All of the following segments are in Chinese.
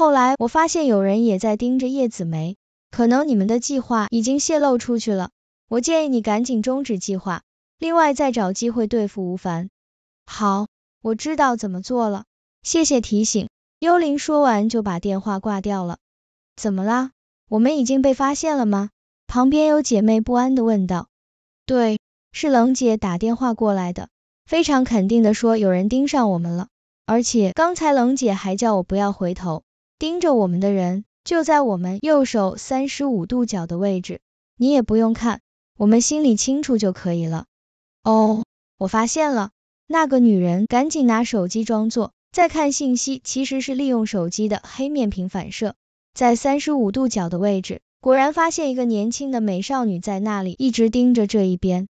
后来我发现有人也在盯着叶子梅，可能你们的计划已经泄露出去了。我建议你赶紧终止计划，另外再找机会对付吴凡。好，我知道怎么做了，谢谢提醒。幽灵说完就把电话挂掉了。怎么啦？我们已经被发现了吗？旁边有姐妹不安的问道。对，是冷姐打电话过来的，非常肯定的说有人盯上我们了，而且刚才冷姐还叫我不要回头。盯着我们的人就在我们右手三十五度角的位置，你也不用看，我们心里清楚就可以了。哦，我发现了，那个女人赶紧拿手机装作在看信息，其实是利用手机的黑面屏反射，在三十五度角的位置，果然发现一个年轻的美少女在那里一直盯着这一边。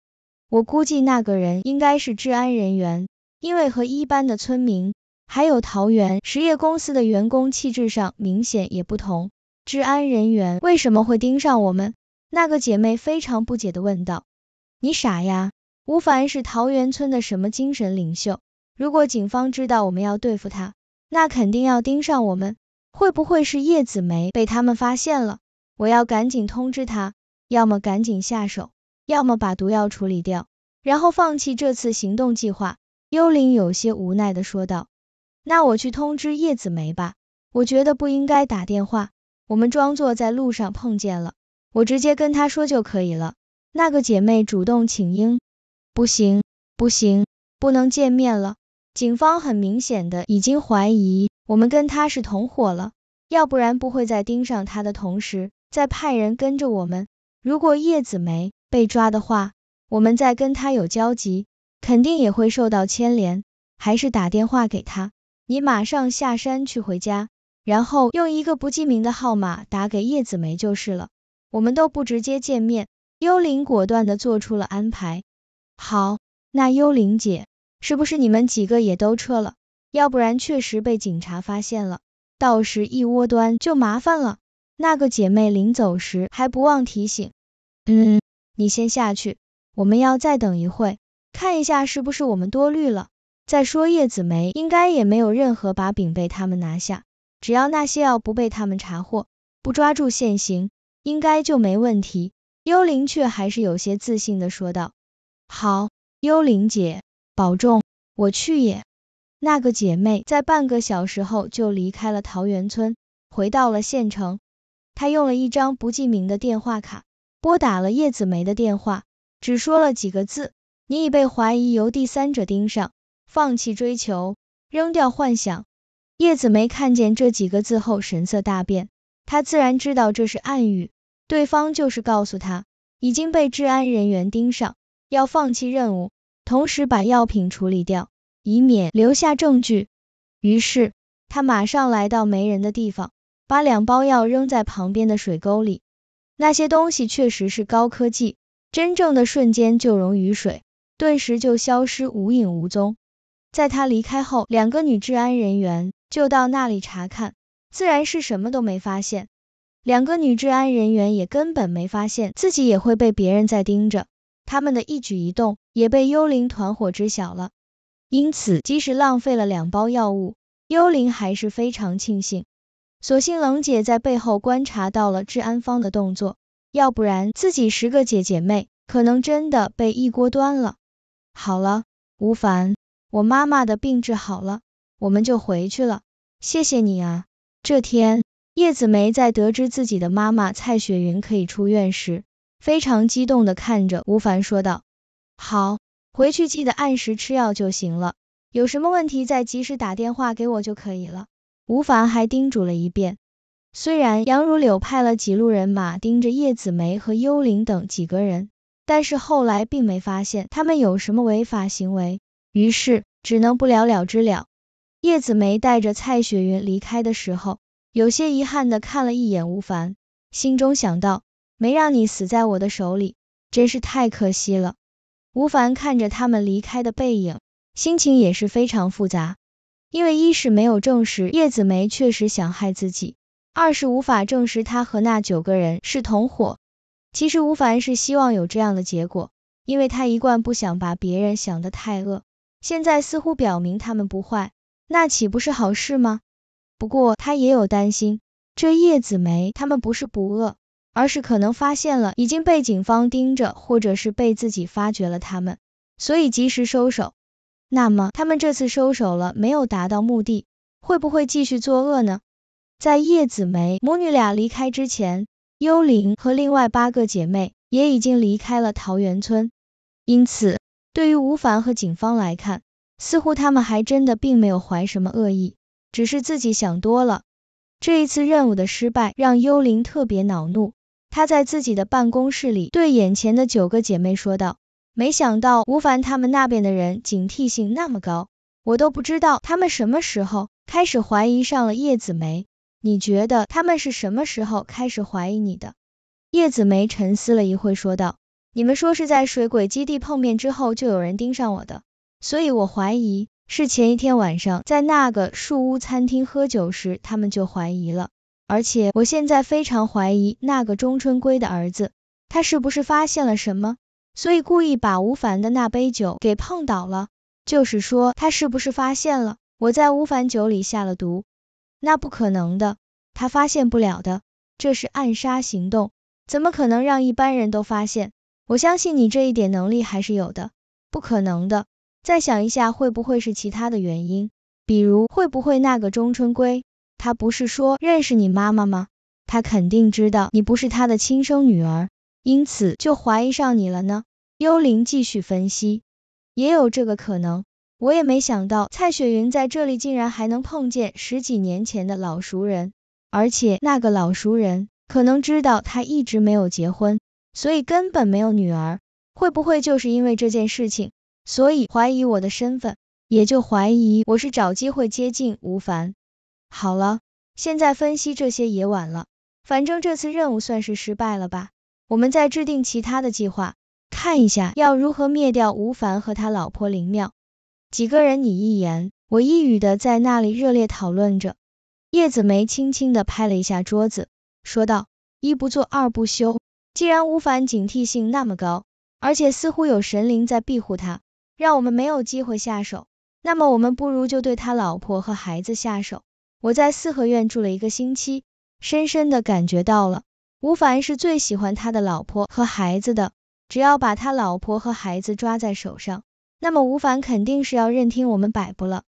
我估计那个人应该是治安人员，因为和一般的村民。还有桃园实业公司的员工气质上明显也不同，治安人员为什么会盯上我们？那个姐妹非常不解的问道。你傻呀，吴凡是桃源村的什么精神领袖，如果警方知道我们要对付他，那肯定要盯上我们。会不会是叶子梅被他们发现了？我要赶紧通知他，要么赶紧下手，要么把毒药处理掉，然后放弃这次行动计划。幽灵有些无奈的说道。那我去通知叶子梅吧，我觉得不应该打电话，我们装作在路上碰见了，我直接跟她说就可以了。那个姐妹主动请缨，不行不行，不能见面了。警方很明显的已经怀疑我们跟她是同伙了，要不然不会在盯上她的同时再派人跟着我们。如果叶子梅被抓的话，我们再跟她有交集，肯定也会受到牵连。还是打电话给她。你马上下山去回家，然后用一个不记名的号码打给叶子梅就是了。我们都不直接见面。幽灵果断地做出了安排。好，那幽灵姐，是不是你们几个也都撤了？要不然确实被警察发现了，到时一窝端就麻烦了。那个姐妹临走时还不忘提醒，嗯，你先下去，我们要再等一会，看一下是不是我们多虑了。再说叶子梅应该也没有任何把柄被他们拿下，只要那些药不被他们查获，不抓住现行，应该就没问题。幽灵却还是有些自信的说道：“好，幽灵姐保重，我去也。”那个姐妹在半个小时后就离开了桃源村，回到了县城。她用了一张不记名的电话卡拨打了叶子梅的电话，只说了几个字：“你已被怀疑由第三者盯上。”放弃追求，扔掉幻想。叶子梅看见这几个字后，神色大变。她自然知道这是暗语，对方就是告诉她已经被治安人员盯上，要放弃任务，同时把药品处理掉，以免留下证据。于是她马上来到没人的地方，把两包药扔在旁边的水沟里。那些东西确实是高科技，真正的瞬间就溶于水，顿时就消失无影无踪。在他离开后，两个女治安人员就到那里查看，自然是什么都没发现。两个女治安人员也根本没发现自己也会被别人在盯着，他们的一举一动也被幽灵团伙知晓了。因此，即使浪费了两包药物，幽灵还是非常庆幸。所幸冷姐在背后观察到了治安方的动作，要不然自己十个姐姐妹可能真的被一锅端了。好了，吴凡。我妈妈的病治好了，我们就回去了。谢谢你啊！这天，叶子梅在得知自己的妈妈蔡雪云可以出院时，非常激动的看着吴凡说道：“好，回去记得按时吃药就行了，有什么问题再及时打电话给我就可以了。”吴凡还叮嘱了一遍。虽然杨如柳派了几路人马盯着叶子梅和幽灵等几个人，但是后来并没发现他们有什么违法行为。于是只能不了了之了。叶子梅带着蔡雪云离开的时候，有些遗憾的看了一眼吴凡，心中想到，没让你死在我的手里，真是太可惜了。吴凡看着他们离开的背影，心情也是非常复杂，因为一是没有证实叶子梅确实想害自己，二是无法证实他和那九个人是同伙。其实吴凡是希望有这样的结果，因为他一贯不想把别人想得太恶。现在似乎表明他们不坏，那岂不是好事吗？不过他也有担心，这叶子梅他们不是不饿，而是可能发现了已经被警方盯着，或者是被自己发觉了他们，所以及时收手。那么他们这次收手了，没有达到目的，会不会继续作恶呢？在叶子梅母女俩离开之前，幽灵和另外八个姐妹也已经离开了桃源村，因此。对于吴凡和警方来看，似乎他们还真的并没有怀什么恶意，只是自己想多了。这一次任务的失败让幽灵特别恼怒，他在自己的办公室里对眼前的九个姐妹说道：“没想到吴凡他们那边的人警惕性那么高，我都不知道他们什么时候开始怀疑上了叶子梅。你觉得他们是什么时候开始怀疑你的？”叶子梅沉思了一会说道。你们说是在水鬼基地碰面之后，就有人盯上我的，所以我怀疑是前一天晚上在那个树屋餐厅喝酒时，他们就怀疑了。而且我现在非常怀疑那个中春龟的儿子，他是不是发现了什么，所以故意把吴凡的那杯酒给碰倒了。就是说他是不是发现了我在吴凡酒里下了毒？那不可能的，他发现不了的，这是暗杀行动，怎么可能让一般人都发现？我相信你这一点能力还是有的，不可能的。再想一下，会不会是其他的原因？比如，会不会那个钟春归，他不是说认识你妈妈吗？他肯定知道你不是他的亲生女儿，因此就怀疑上你了呢？幽灵继续分析，也有这个可能。我也没想到，蔡雪云在这里竟然还能碰见十几年前的老熟人，而且那个老熟人可能知道她一直没有结婚。所以根本没有女儿，会不会就是因为这件事情，所以怀疑我的身份，也就怀疑我是找机会接近吴凡。好了，现在分析这些也晚了，反正这次任务算是失败了吧，我们再制定其他的计划，看一下要如何灭掉吴凡和他老婆林妙。几个人你一言我一语的在那里热烈讨论着，叶子梅轻轻的拍了一下桌子，说道：一不做二不休。既然吴凡警惕性那么高，而且似乎有神灵在庇护他，让我们没有机会下手，那么我们不如就对他老婆和孩子下手。我在四合院住了一个星期，深深的感觉到了，吴凡是最喜欢他的老婆和孩子的，只要把他老婆和孩子抓在手上，那么吴凡肯定是要任听我们摆布了。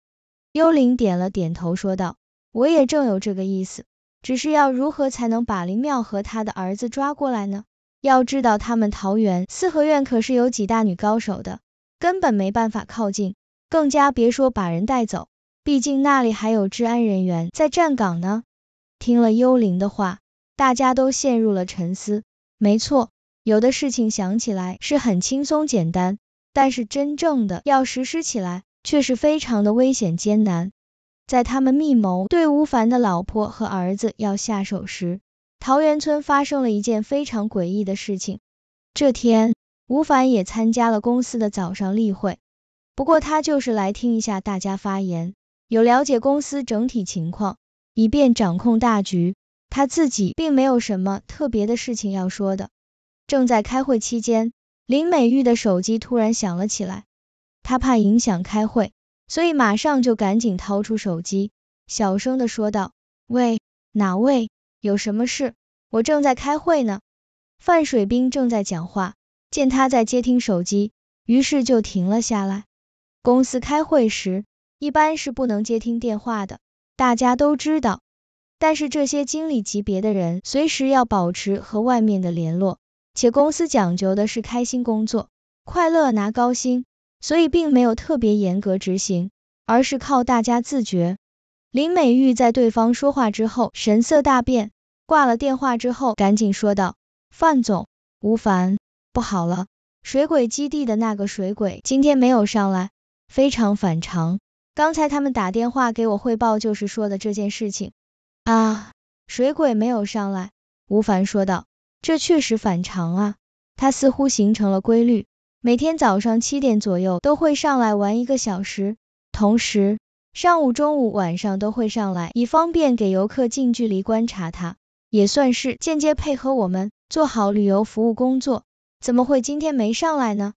幽灵点了点头说道：“我也正有这个意思，只是要如何才能把林妙和他的儿子抓过来呢？”要知道，他们桃园四合院可是有几大女高手的，根本没办法靠近，更加别说把人带走。毕竟那里还有治安人员在站岗呢。听了幽灵的话，大家都陷入了沉思。没错，有的事情想起来是很轻松简单，但是真正的要实施起来，却是非常的危险艰难。在他们密谋对吴凡的老婆和儿子要下手时，桃源村发生了一件非常诡异的事情。这天，吴凡也参加了公司的早上例会，不过他就是来听一下大家发言，有了解公司整体情况，以便掌控大局。他自己并没有什么特别的事情要说的。正在开会期间，林美玉的手机突然响了起来，她怕影响开会，所以马上就赶紧掏出手机，小声的说道：“喂，哪位？”有什么事？我正在开会呢。范水兵正在讲话，见他在接听手机，于是就停了下来。公司开会时，一般是不能接听电话的，大家都知道。但是这些经理级别的人，随时要保持和外面的联络，且公司讲究的是开心工作，快乐拿高薪，所以并没有特别严格执行，而是靠大家自觉。林美玉在对方说话之后神色大变，挂了电话之后赶紧说道：“范总，吴凡，不好了，水鬼基地的那个水鬼今天没有上来，非常反常。刚才他们打电话给我汇报，就是说的这件事情。啊，水鬼没有上来。”吴凡说道：“这确实反常啊，他似乎形成了规律，每天早上七点左右都会上来玩一个小时，同时。”上午、中午、晚上都会上来，以方便给游客近距离观察它，也算是间接配合我们做好旅游服务工作。怎么会今天没上来呢？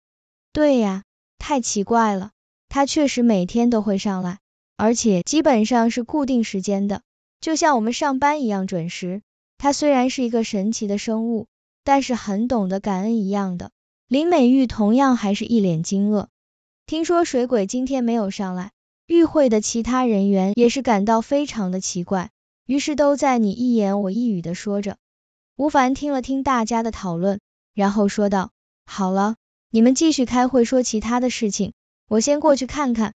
对呀，太奇怪了，它确实每天都会上来，而且基本上是固定时间的，就像我们上班一样准时。它虽然是一个神奇的生物，但是很懂得感恩一样的。林美玉同样还是一脸惊愕，听说水鬼今天没有上来。与会的其他人员也是感到非常的奇怪，于是都在你一言我一语的说着。吴凡听了听大家的讨论，然后说道：“好了，你们继续开会说其他的事情，我先过去看看。”“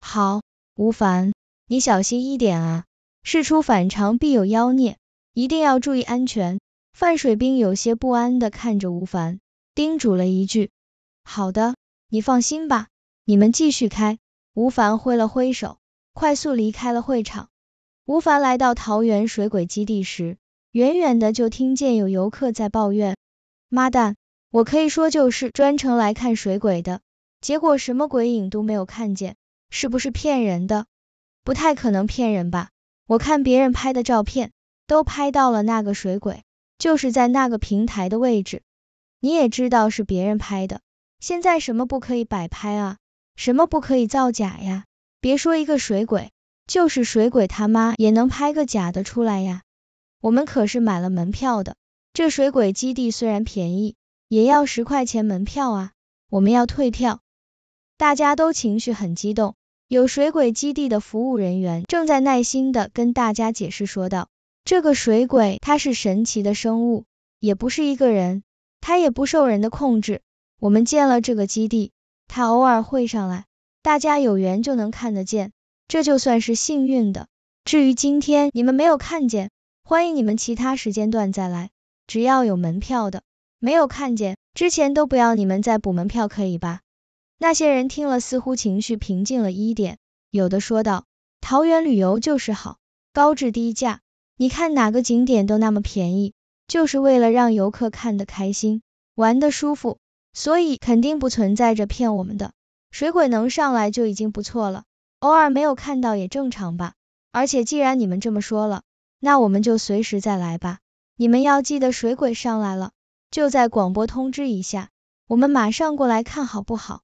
好，吴凡，你小心一点啊，事出反常必有妖孽，一定要注意安全。”范水兵有些不安的看着吴凡，叮嘱了一句：“好的，你放心吧，你们继续开。”吴凡挥了挥手，快速离开了会场。吴凡来到桃园水鬼基地时，远远的就听见有游客在抱怨：“妈蛋，我可以说就是专程来看水鬼的，结果什么鬼影都没有看见，是不是骗人的？不太可能骗人吧？我看别人拍的照片，都拍到了那个水鬼，就是在那个平台的位置。你也知道是别人拍的。现在什么不可以摆拍啊？”什么不可以造假呀？别说一个水鬼，就是水鬼他妈也能拍个假的出来呀！我们可是买了门票的，这水鬼基地虽然便宜，也要十块钱门票啊！我们要退票！大家都情绪很激动，有水鬼基地的服务人员正在耐心的跟大家解释说道：“这个水鬼它是神奇的生物，也不是一个人，它也不受人的控制。我们建了这个基地。”他偶尔会上来，大家有缘就能看得见，这就算是幸运的。至于今天你们没有看见，欢迎你们其他时间段再来，只要有门票的，没有看见之前都不要你们再补门票，可以吧？那些人听了似乎情绪平静了一点，有的说道：“桃园旅游就是好，高质低价，你看哪个景点都那么便宜，就是为了让游客看得开心，玩得舒服。”所以肯定不存在着骗我们的，水鬼能上来就已经不错了，偶尔没有看到也正常吧。而且既然你们这么说了，那我们就随时再来吧。你们要记得水鬼上来了，就在广播通知一下，我们马上过来看好不好？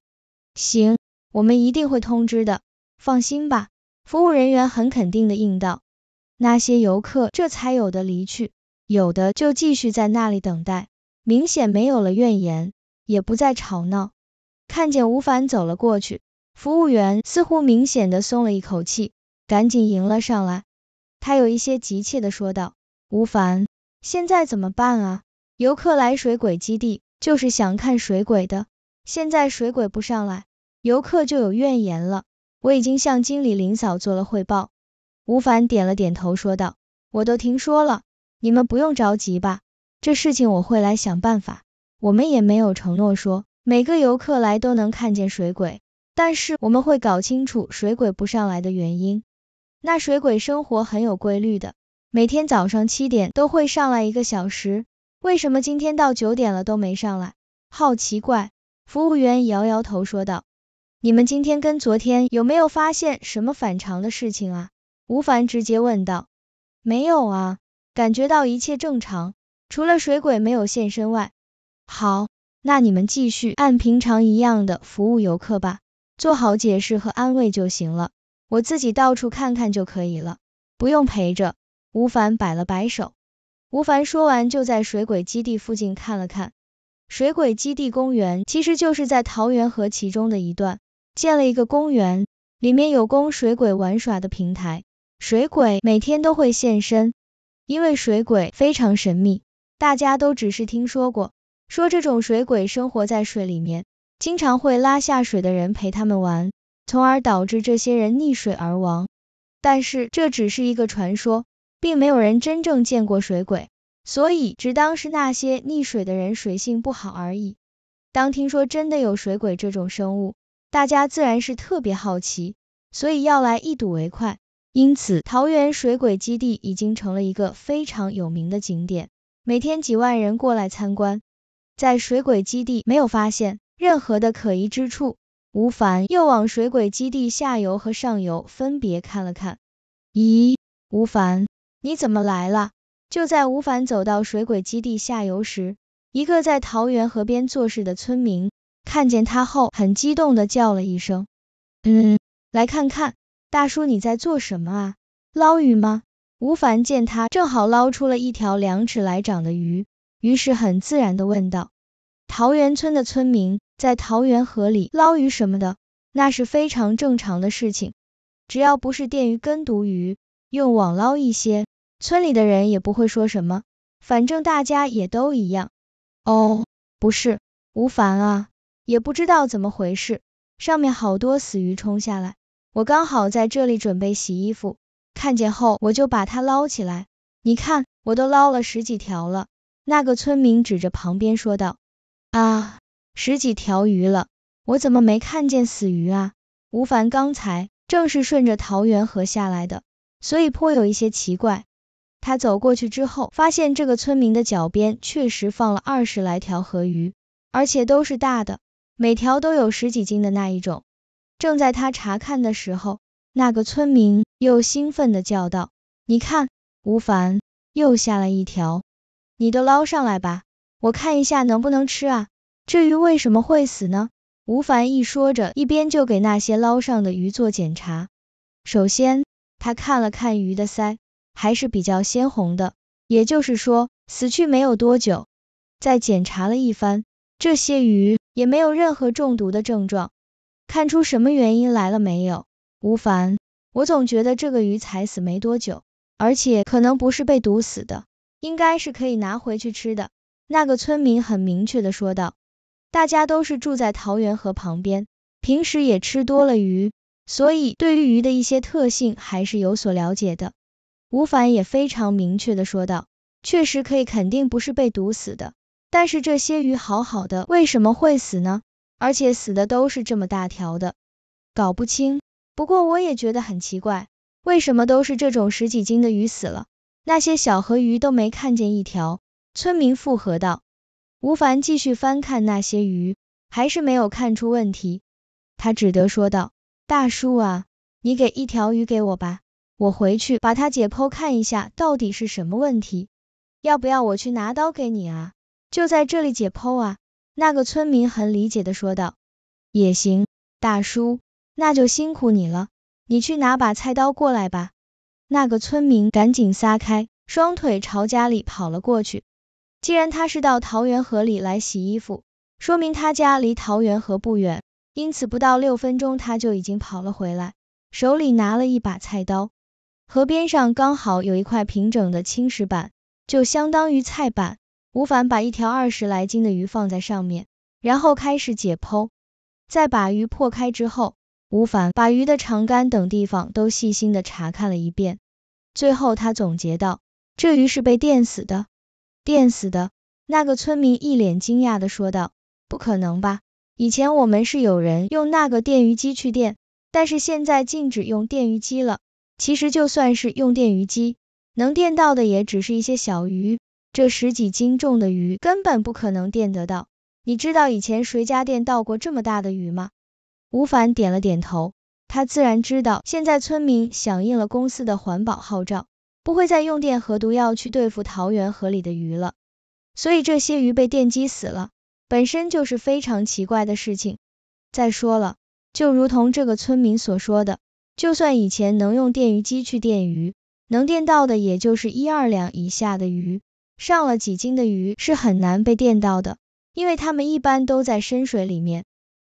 行，我们一定会通知的，放心吧。服务人员很肯定的应道。那些游客这才有的离去，有的就继续在那里等待，明显没有了怨言。也不再吵闹，看见吴凡走了过去，服务员似乎明显的松了一口气，赶紧迎了上来。他有一些急切的说道：“吴凡，现在怎么办啊？游客来水鬼基地就是想看水鬼的，现在水鬼不上来，游客就有怨言了。我已经向经理林嫂做了汇报。”吴凡点了点头说道：“我都听说了，你们不用着急吧，这事情我会来想办法。”我们也没有承诺说每个游客来都能看见水鬼，但是我们会搞清楚水鬼不上来的原因。那水鬼生活很有规律的，每天早上七点都会上来一个小时，为什么今天到九点了都没上来？好奇怪！服务员摇摇头说道：“你们今天跟昨天有没有发现什么反常的事情啊？”吴凡直接问道：“没有啊，感觉到一切正常，除了水鬼没有现身外。”好，那你们继续按平常一样的服务游客吧，做好解释和安慰就行了。我自己到处看看就可以了，不用陪着。吴凡摆了摆手。吴凡说完，就在水鬼基地附近看了看。水鬼基地公园其实就是在桃园河其中的一段，建了一个公园，里面有供水鬼玩耍的平台。水鬼每天都会现身，因为水鬼非常神秘，大家都只是听说过。说这种水鬼生活在水里面，经常会拉下水的人陪他们玩，从而导致这些人溺水而亡。但是这只是一个传说，并没有人真正见过水鬼，所以只当是那些溺水的人水性不好而已。当听说真的有水鬼这种生物，大家自然是特别好奇，所以要来一睹为快。因此，桃园水鬼基地已经成了一个非常有名的景点，每天几万人过来参观。在水鬼基地没有发现任何的可疑之处，吴凡又往水鬼基地下游和上游分别看了看。咦，吴凡，你怎么来了？就在吴凡走到水鬼基地下游时，一个在桃园河边做事的村民看见他后，很激动的叫了一声：“嗯，来看看，大叔你在做什么啊？捞鱼吗？”吴凡见他正好捞出了一条两尺来长的鱼。于是很自然的问道：“桃源村的村民在桃源河里捞鱼什么的，那是非常正常的事情。只要不是电鱼跟毒鱼，用网捞一些，村里的人也不会说什么。反正大家也都一样。”哦，不是，吴凡啊，也不知道怎么回事，上面好多死鱼冲下来，我刚好在这里准备洗衣服，看见后我就把它捞起来。你看，我都捞了十几条了。那个村民指着旁边说道：“啊，十几条鱼了，我怎么没看见死鱼啊？”吴凡刚才正是顺着桃源河下来的，所以颇有一些奇怪。他走过去之后，发现这个村民的脚边确实放了二十来条河鱼，而且都是大的，每条都有十几斤的那一种。正在他查看的时候，那个村民又兴奋的叫道：“你看，吴凡又下了一条。”你都捞上来吧，我看一下能不能吃啊。至于为什么会死呢？吴凡一说着，一边就给那些捞上的鱼做检查。首先，他看了看鱼的腮，还是比较鲜红的，也就是说死去没有多久。再检查了一番，这些鱼也没有任何中毒的症状，看出什么原因来了没有？吴凡，我总觉得这个鱼才死没多久，而且可能不是被毒死的。应该是可以拿回去吃的，那个村民很明确的说道。大家都是住在桃源河旁边，平时也吃多了鱼，所以对于鱼的一些特性还是有所了解的。吴凡也非常明确的说道，确实可以肯定不是被毒死的，但是这些鱼好好的，为什么会死呢？而且死的都是这么大条的，搞不清。不过我也觉得很奇怪，为什么都是这种十几斤的鱼死了？那些小河鱼都没看见一条，村民附和道。吴凡继续翻看那些鱼，还是没有看出问题，他只得说道：“大叔啊，你给一条鱼给我吧，我回去把它解剖看一下，到底是什么问题。要不要我去拿刀给你啊？就在这里解剖啊？”那个村民很理解的说道：“也行，大叔，那就辛苦你了，你去拿把菜刀过来吧。”那个村民赶紧撒开双腿朝家里跑了过去。既然他是到桃源河里来洗衣服，说明他家离桃源河不远，因此不到六分钟他就已经跑了回来，手里拿了一把菜刀。河边上刚好有一块平整的青石板，就相当于菜板。吴凡把一条二十来斤的鱼放在上面，然后开始解剖。在把鱼破开之后，吴凡把鱼的长杆等地方都细心的查看了一遍，最后他总结道：“这鱼是被电死的。”电死的？那个村民一脸惊讶的说道：“不可能吧？以前我们是有人用那个电鱼机去电，但是现在禁止用电鱼机了。其实就算是用电鱼机，能电到的也只是一些小鱼，这十几斤重的鱼根本不可能电得到。你知道以前谁家电到过这么大的鱼吗？”吴凡点了点头，他自然知道，现在村民响应了公司的环保号召，不会再用电和毒药去对付桃园河里的鱼了。所以这些鱼被电击死了，本身就是非常奇怪的事情。再说了，就如同这个村民所说的，就算以前能用电鱼机去电鱼，能电到的也就是一二两以下的鱼，上了几斤的鱼是很难被电到的，因为它们一般都在深水里面。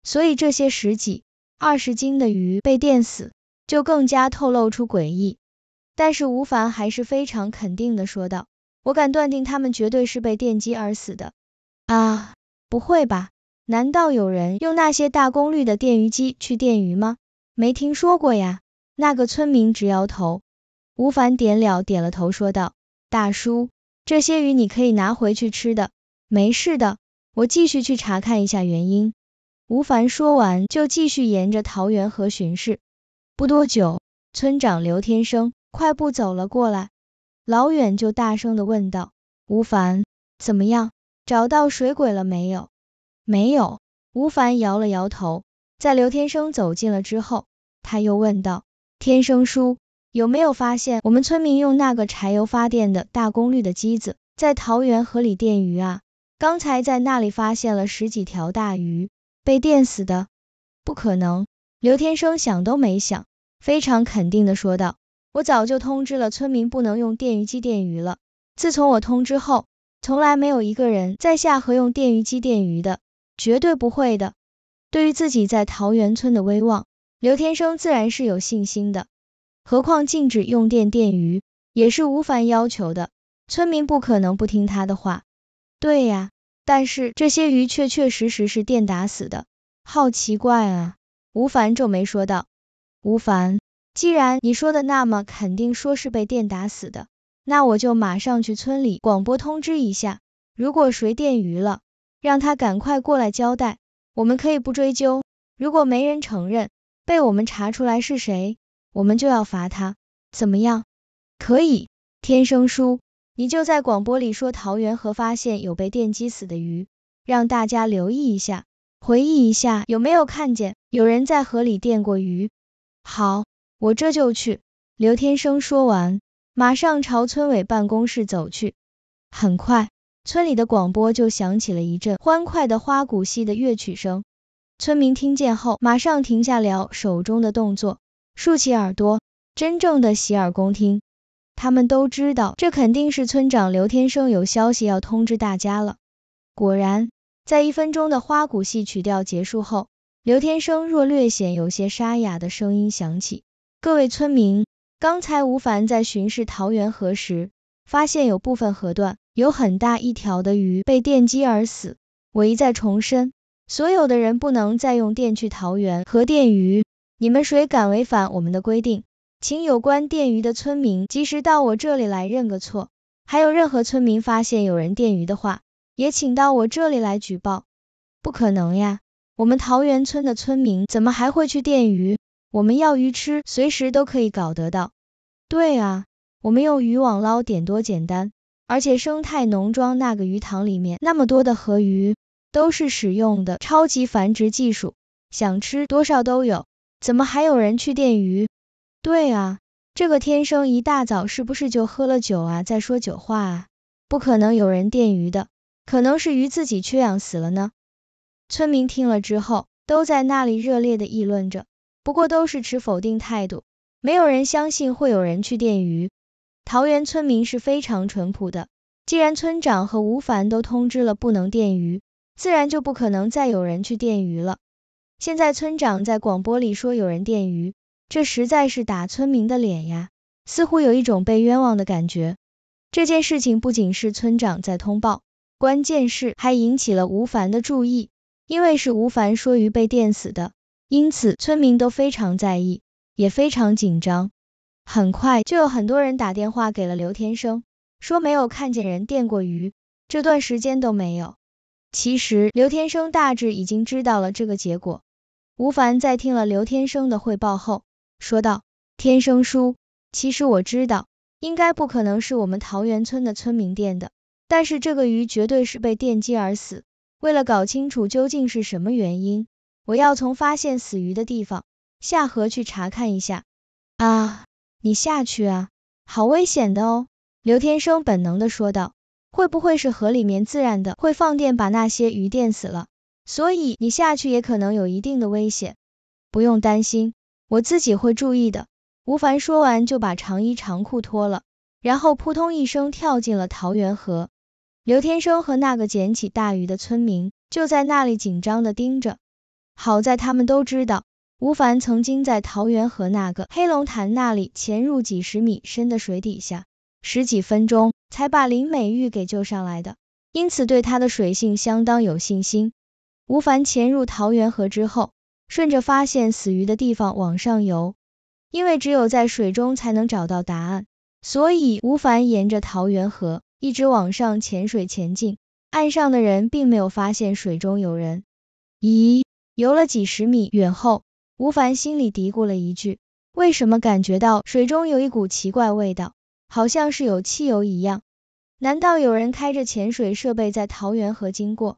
所以这些十几、二十斤的鱼被电死，就更加透露出诡异。但是吴凡还是非常肯定的说道：“我敢断定，他们绝对是被电击而死的啊！不会吧？难道有人用那些大功率的电鱼机去电鱼吗？没听说过呀！”那个村民直摇头。吴凡点了点了头，说道：“大叔，这些鱼你可以拿回去吃的，没事的。我继续去查看一下原因。”吴凡说完，就继续沿着桃源河巡视。不多久，村长刘天生快步走了过来，老远就大声的问道：“吴凡，怎么样？找到水鬼了没有？”“没有。”吴凡摇了摇头。在刘天生走近了之后，他又问道：“天生叔，有没有发现我们村民用那个柴油发电的大功率的机子，在桃源河里电鱼啊？刚才在那里发现了十几条大鱼。”被电死的，不可能！刘天生想都没想，非常肯定的说道：“我早就通知了村民，不能用电鱼机电鱼了。自从我通知后，从来没有一个人在下河用电鱼机电鱼的，绝对不会的。”对于自己在桃源村的威望，刘天生自然是有信心的。何况禁止用电电鱼也是吴凡要求的，村民不可能不听他的话。对呀。但是这些鱼确确实实是电打死的，好奇怪啊！吴凡皱眉说道。吴凡，既然你说的那么肯定说是被电打死的，那我就马上去村里广播通知一下，如果谁电鱼了，让他赶快过来交代，我们可以不追究。如果没人承认，被我们查出来是谁，我们就要罚他，怎么样？可以。天生叔。你就在广播里说桃园河发现有被电击死的鱼，让大家留意一下，回忆一下有没有看见有人在河里电过鱼。好，我这就去。刘天生说完，马上朝村委办公室走去。很快，村里的广播就响起了一阵欢快的花鼓戏的乐曲声，村民听见后，马上停下了手中的动作，竖起耳朵，真正的洗耳恭听。他们都知道，这肯定是村长刘天生有消息要通知大家了。果然，在一分钟的花鼓戏曲调结束后，刘天生若略显有些沙哑的声音响起：“各位村民，刚才吴凡在巡视桃源河时，发现有部分河段有很大一条的鱼被电击而死。我一再重申，所有的人不能再用电去桃源河电鱼，你们谁敢违反我们的规定？”请有关电鱼的村民及时到我这里来认个错。还有任何村民发现有人电鱼的话，也请到我这里来举报。不可能呀，我们桃源村的村民怎么还会去电鱼？我们要鱼吃，随时都可以搞得到。对啊，我们用渔网捞点多简单，而且生态农庄那个鱼塘里面那么多的河鱼，都是使用的超级繁殖技术，想吃多少都有。怎么还有人去电鱼？对啊，这个天生一大早是不是就喝了酒啊，在说酒话啊？不可能有人电鱼的，可能是鱼自己缺氧死了呢。村民听了之后，都在那里热烈的议论着，不过都是持否定态度，没有人相信会有人去电鱼。桃园村民是非常淳朴的，既然村长和吴凡都通知了不能电鱼，自然就不可能再有人去电鱼了。现在村长在广播里说有人电鱼。这实在是打村民的脸呀，似乎有一种被冤枉的感觉。这件事情不仅是村长在通报，关键是还引起了吴凡的注意，因为是吴凡说鱼被电死的，因此村民都非常在意，也非常紧张。很快就有很多人打电话给了刘天生，说没有看见人电过鱼，这段时间都没有。其实刘天生大致已经知道了这个结果。吴凡在听了刘天生的汇报后。说道：“天生叔，其实我知道，应该不可能是我们桃源村的村民电的，但是这个鱼绝对是被电击而死。为了搞清楚究竟是什么原因，我要从发现死鱼的地方下河去查看一下。”“啊，你下去啊，好危险的哦！”刘天生本能的说道，“会不会是河里面自然的会放电把那些鱼电死了？所以你下去也可能有一定的危险，不用担心。”我自己会注意的。吴凡说完，就把长衣长裤脱了，然后扑通一声跳进了桃源河。刘天生和那个捡起大鱼的村民就在那里紧张的盯着。好在他们都知道，吴凡曾经在桃源河那个黑龙潭那里潜入几十米深的水底下，十几分钟才把林美玉给救上来的，因此对他的水性相当有信心。吴凡潜入桃源河之后。顺着发现死鱼的地方往上游，因为只有在水中才能找到答案，所以吴凡沿着桃源河一直往上潜水前进。岸上的人并没有发现水中有人。咦，游了几十米远后，吴凡心里嘀咕了一句，为什么感觉到水中有一股奇怪味道，好像是有汽油一样？难道有人开着潜水设备在桃源河经过？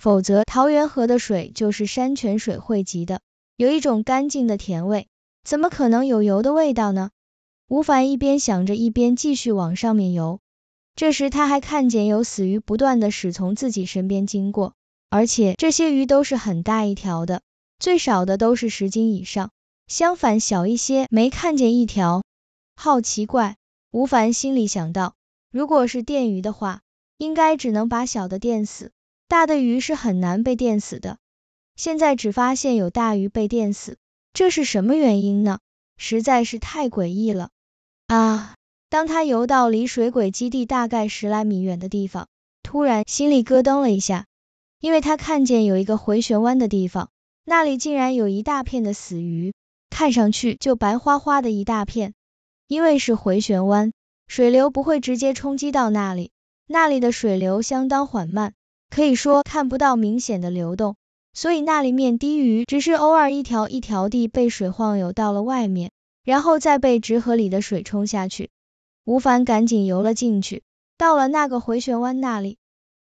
否则，桃源河的水就是山泉水汇集的，有一种干净的甜味，怎么可能有油的味道呢？吴凡一边想着，一边继续往上面游。这时，他还看见有死鱼不断的驶从自己身边经过，而且这些鱼都是很大一条的，最少的都是十斤以上。相反，小一些没看见一条，好奇怪。吴凡心里想到，如果是电鱼的话，应该只能把小的电死。大的鱼是很难被电死的，现在只发现有大鱼被电死，这是什么原因呢？实在是太诡异了啊！当他游到离水鬼基地大概十来米远的地方，突然心里咯噔了一下，因为他看见有一个回旋湾的地方，那里竟然有一大片的死鱼，看上去就白花花的一大片。因为是回旋湾，水流不会直接冲击到那里，那里的水流相当缓慢。可以说看不到明显的流动，所以那里面低鱼只是偶尔一条一条地被水晃悠到了外面，然后再被直河里的水冲下去。吴凡赶紧游了进去，到了那个回旋湾那里，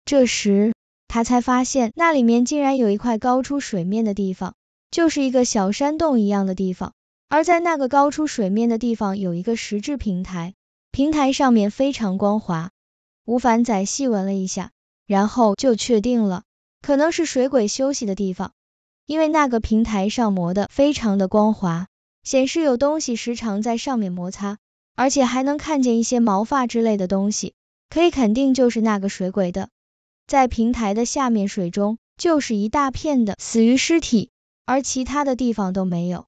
这时他才发现那里面竟然有一块高出水面的地方，就是一个小山洞一样的地方。而在那个高出水面的地方有一个石质平台，平台上面非常光滑。吴凡仔细闻了一下。然后就确定了，可能是水鬼休息的地方，因为那个平台上磨的非常的光滑，显示有东西时常在上面摩擦，而且还能看见一些毛发之类的东西，可以肯定就是那个水鬼的。在平台的下面水中，就是一大片的死鱼尸体，而其他的地方都没有。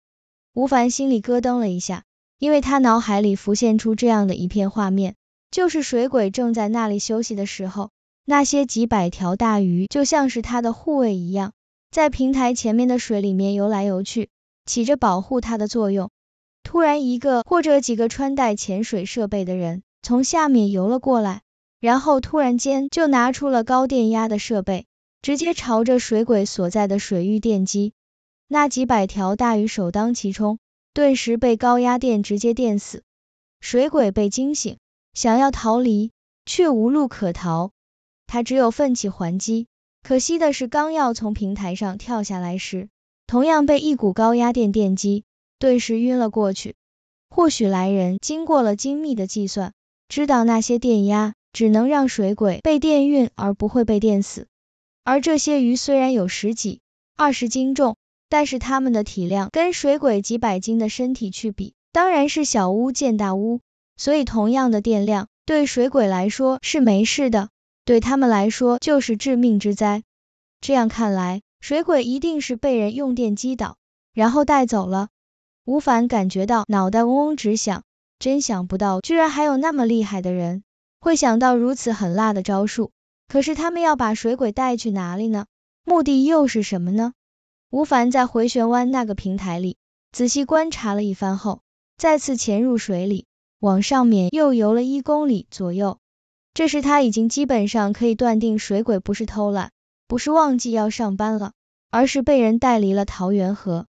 吴凡心里咯噔了一下，因为他脑海里浮现出这样的一片画面，就是水鬼正在那里休息的时候。那些几百条大鱼就像是它的护卫一样，在平台前面的水里面游来游去，起着保护它的作用。突然，一个或者几个穿戴潜水设备的人从下面游了过来，然后突然间就拿出了高电压的设备，直接朝着水鬼所在的水域电击。那几百条大鱼首当其冲，顿时被高压电直接电死。水鬼被惊醒，想要逃离，却无路可逃。他只有奋起还击，可惜的是，刚要从平台上跳下来时，同样被一股高压电电击，顿时晕了过去。或许来人经过了精密的计算，知道那些电压只能让水鬼被电晕，而不会被电死。而这些鱼虽然有十几、二十斤重，但是它们的体量跟水鬼几百斤的身体去比，当然是小巫见大巫，所以同样的电量对水鬼来说是没事的。对他们来说就是致命之灾。这样看来，水鬼一定是被人用电击倒，然后带走了。吴凡感觉到脑袋嗡嗡直响，真想不到居然还有那么厉害的人会想到如此狠辣的招数。可是他们要把水鬼带去哪里呢？目的又是什么呢？吴凡在回旋湾那个平台里仔细观察了一番后，再次潜入水里，往上面又游了一公里左右。这时他已经基本上可以断定水鬼不是偷懒，不是忘记要上班了，而是被人带离了桃源河。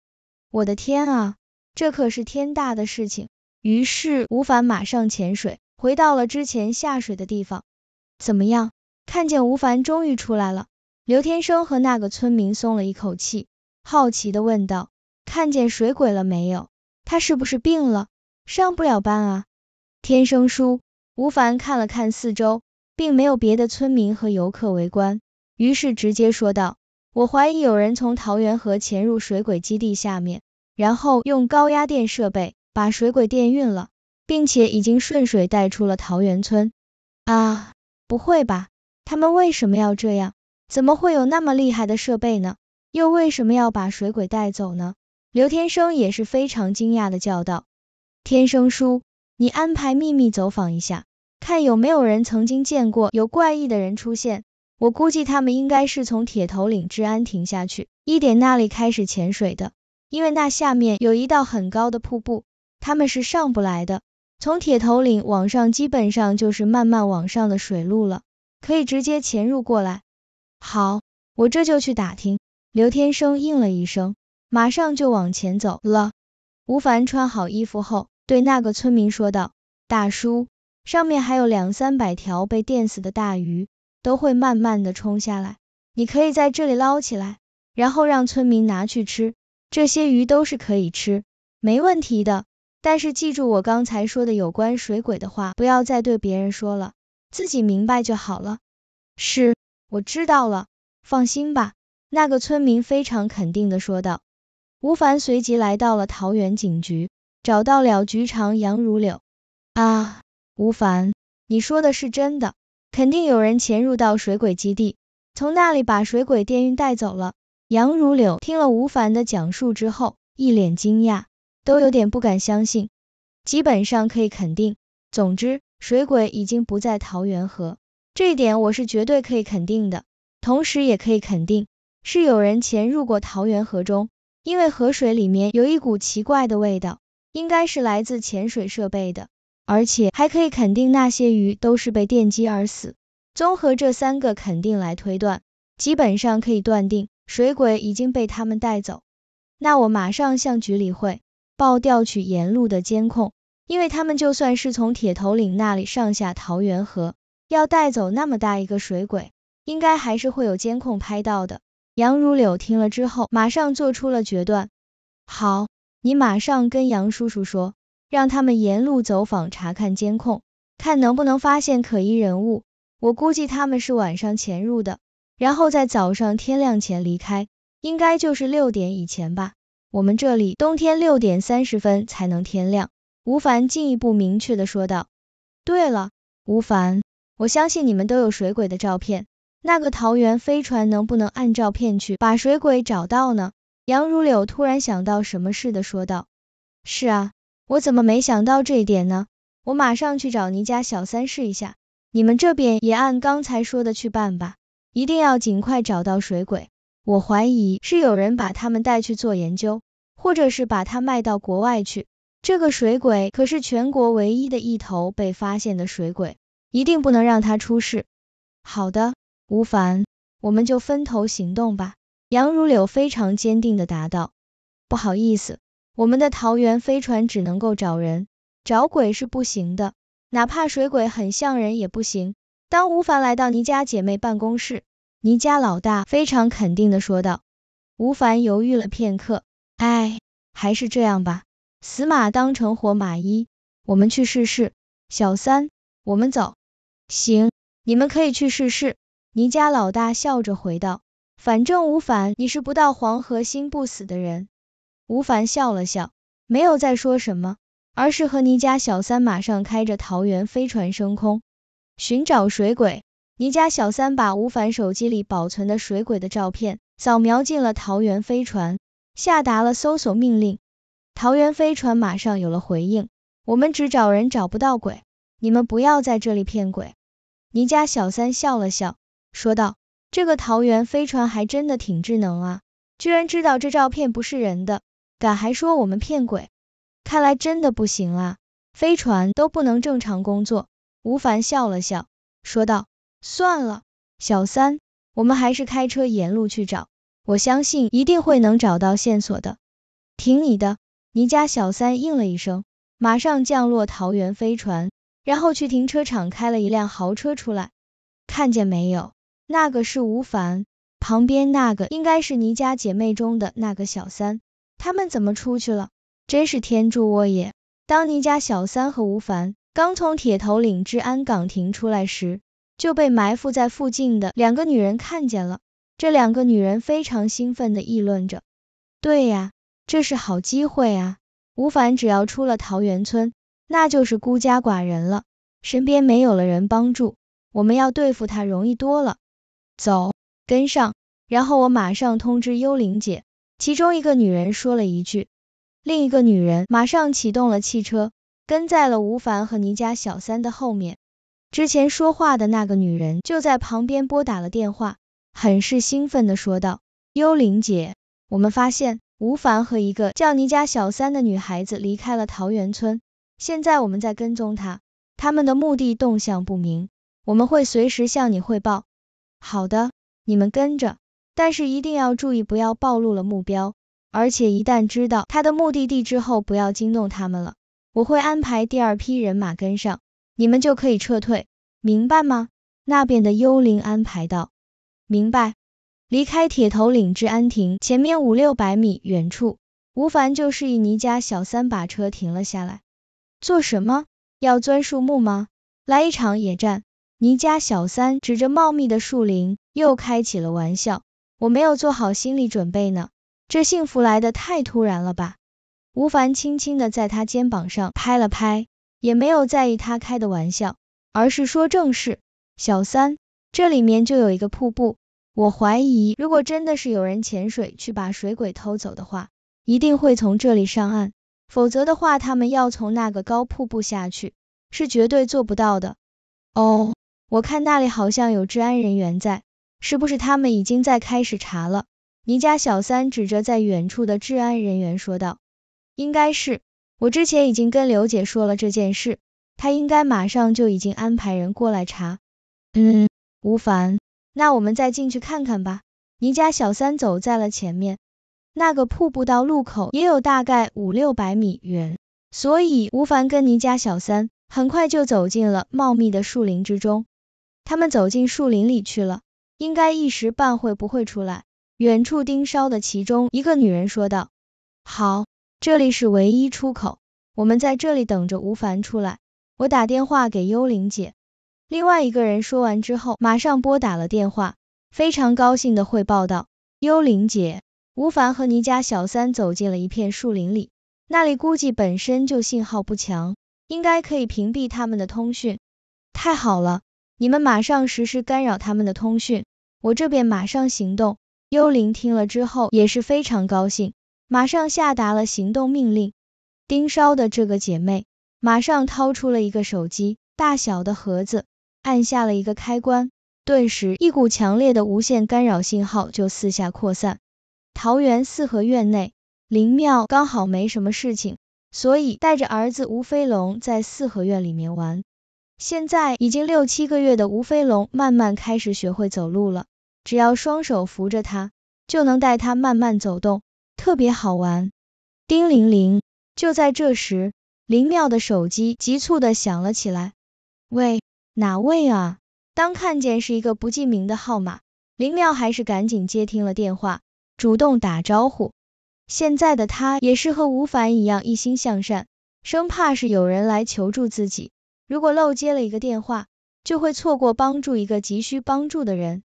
我的天啊，这可是天大的事情！于是吴凡马上潜水，回到了之前下水的地方。怎么样？看见吴凡终于出来了，刘天生和那个村民松了一口气，好奇的问道：“看见水鬼了没有？他是不是病了，上不了班啊？”天生叔。吴凡看了看四周，并没有别的村民和游客围观，于是直接说道：“我怀疑有人从桃源河潜入水鬼基地下面，然后用高压电设备把水鬼电晕了，并且已经顺水带出了桃源村。”啊，不会吧？他们为什么要这样？怎么会有那么厉害的设备呢？又为什么要把水鬼带走呢？刘天生也是非常惊讶的叫道：“天生叔！”你安排秘密走访一下，看有没有人曾经见过有怪异的人出现。我估计他们应该是从铁头岭治安亭下去，一点那里开始潜水的，因为那下面有一道很高的瀑布，他们是上不来的。从铁头岭往上，基本上就是慢慢往上的水路了，可以直接潜入过来。好，我这就去打听。刘天生应了一声，马上就往前走了。吴凡穿好衣服后。对那个村民说道，大叔，上面还有两三百条被电死的大鱼，都会慢慢的冲下来，你可以在这里捞起来，然后让村民拿去吃，这些鱼都是可以吃，没问题的。但是记住我刚才说的有关水鬼的话，不要再对别人说了，自己明白就好了。是，我知道了，放心吧。那个村民非常肯定的说道。吴凡随即来到了桃园警局。找到了局长杨如柳啊，吴凡，你说的是真的？肯定有人潜入到水鬼基地，从那里把水鬼电晕带走了。杨如柳听了吴凡的讲述之后，一脸惊讶，都有点不敢相信。基本上可以肯定，总之水鬼已经不在桃源河，这一点我是绝对可以肯定的。同时也可以肯定，是有人潜入过桃源河中，因为河水里面有一股奇怪的味道。应该是来自潜水设备的，而且还可以肯定那些鱼都是被电击而死。综合这三个肯定来推断，基本上可以断定水鬼已经被他们带走。那我马上向局里汇报调取沿路的监控，因为他们就算是从铁头岭那里上下桃源河，要带走那么大一个水鬼，应该还是会有监控拍到的。杨如柳听了之后，马上做出了决断。好。你马上跟杨叔叔说，让他们沿路走访查看监控，看能不能发现可疑人物。我估计他们是晚上潜入的，然后在早上天亮前离开，应该就是六点以前吧。我们这里冬天六点三十分才能天亮。吴凡进一步明确的说道。对了，吴凡，我相信你们都有水鬼的照片，那个桃园飞船能不能按照片去把水鬼找到呢？杨如柳突然想到什么似的说道：“是啊，我怎么没想到这一点呢？我马上去找倪家小三试一下，你们这边也按刚才说的去办吧，一定要尽快找到水鬼。我怀疑是有人把他们带去做研究，或者是把他卖到国外去。这个水鬼可是全国唯一的一头被发现的水鬼，一定不能让他出事。”“好的，吴凡，我们就分头行动吧。”杨如柳非常坚定的答道：“不好意思，我们的桃园飞船只能够找人，找鬼是不行的，哪怕水鬼很像人也不行。”当吴凡来到倪家姐妹办公室，倪家老大非常肯定的说道：“吴凡犹豫了片刻，哎，还是这样吧，死马当成活马医，我们去试试。”小三，我们走。行，你们可以去试试。”倪家老大笑着回道。反正吴凡，你是不到黄河心不死的人。吴凡笑了笑，没有再说什么，而是和倪家小三马上开着桃园飞船升空，寻找水鬼。倪家小三把吴凡手机里保存的水鬼的照片扫描进了桃园飞船，下达了搜索命令。桃园飞船马上有了回应：我们只找人，找不到鬼，你们不要在这里骗鬼。倪家小三笑了笑，说道。这个桃园飞船还真的挺智能啊，居然知道这照片不是人的，敢还说我们骗鬼，看来真的不行啊，飞船都不能正常工作。吴凡笑了笑，说道：“算了，小三，我们还是开车沿路去找，我相信一定会能找到线索的。”听你的，倪家小三应了一声，马上降落桃园飞船，然后去停车场开了一辆豪车出来，看见没有？那个是吴凡，旁边那个应该是倪家姐妹中的那个小三，他们怎么出去了？真是天助我也！当倪家小三和吴凡刚从铁头岭治安岗亭出来时，就被埋伏在附近的两个女人看见了。这两个女人非常兴奋地议论着：“对呀，这是好机会啊！吴凡只要出了桃源村，那就是孤家寡人了，身边没有了人帮助，我们要对付他容易多了。”走，跟上，然后我马上通知幽灵姐。其中一个女人说了一句，另一个女人马上启动了汽车，跟在了吴凡和倪家小三的后面。之前说话的那个女人就在旁边拨打了电话，很是兴奋的说道：“幽灵姐，我们发现吴凡和一个叫倪家小三的女孩子离开了桃源村，现在我们在跟踪他，他们的目的动向不明，我们会随时向你汇报。”好的，你们跟着，但是一定要注意不要暴露了目标，而且一旦知道他的目的地之后，不要惊动他们了。我会安排第二批人马跟上，你们就可以撤退，明白吗？那边的幽灵安排道。明白。离开铁头岭至安亭，前面五六百米远处，吴凡就示意倪家小三把车停了下来。做什么？要钻树木吗？来一场野战。你家小三指着茂密的树林，又开起了玩笑。我没有做好心理准备呢，这幸福来的太突然了吧？吴凡轻轻地在他肩膀上拍了拍，也没有在意他开的玩笑，而是说正事。小三，这里面就有一个瀑布，我怀疑，如果真的是有人潜水去把水鬼偷走的话，一定会从这里上岸，否则的话，他们要从那个高瀑布下去，是绝对做不到的。哦。我看那里好像有治安人员在，是不是他们已经在开始查了？倪家小三指着在远处的治安人员说道：“应该是，我之前已经跟刘姐说了这件事，她应该马上就已经安排人过来查。”嗯，吴凡，那我们再进去看看吧。倪家小三走在了前面，那个瀑布到路口也有大概五六百米远，所以吴凡跟倪家小三很快就走进了茂密的树林之中。他们走进树林里去了，应该一时半会不会出来。远处盯梢的其中一个女人说道：“好，这里是唯一出口，我们在这里等着吴凡出来。我打电话给幽灵姐。”另外一个人说完之后，马上拨打了电话，非常高兴的汇报道：“幽灵姐，吴凡和你家小三走进了一片树林里，那里估计本身就信号不强，应该可以屏蔽他们的通讯。太好了！”你们马上实施干扰他们的通讯，我这边马上行动。幽灵听了之后也是非常高兴，马上下达了行动命令。盯梢的这个姐妹马上掏出了一个手机大小的盒子，按下了一个开关，顿时一股强烈的无线干扰信号就四下扩散。桃园四合院内，林妙刚好没什么事情，所以带着儿子吴飞龙在四合院里面玩。现在已经六七个月的吴飞龙慢慢开始学会走路了，只要双手扶着他，就能带他慢慢走动，特别好玩。叮铃铃！就在这时，林妙的手机急促的响了起来。喂，哪位啊？当看见是一个不记名的号码，林妙还是赶紧接听了电话，主动打招呼。现在的他也是和吴凡一样，一心向善，生怕是有人来求助自己。如果漏接了一个电话，就会错过帮助一个急需帮助的人。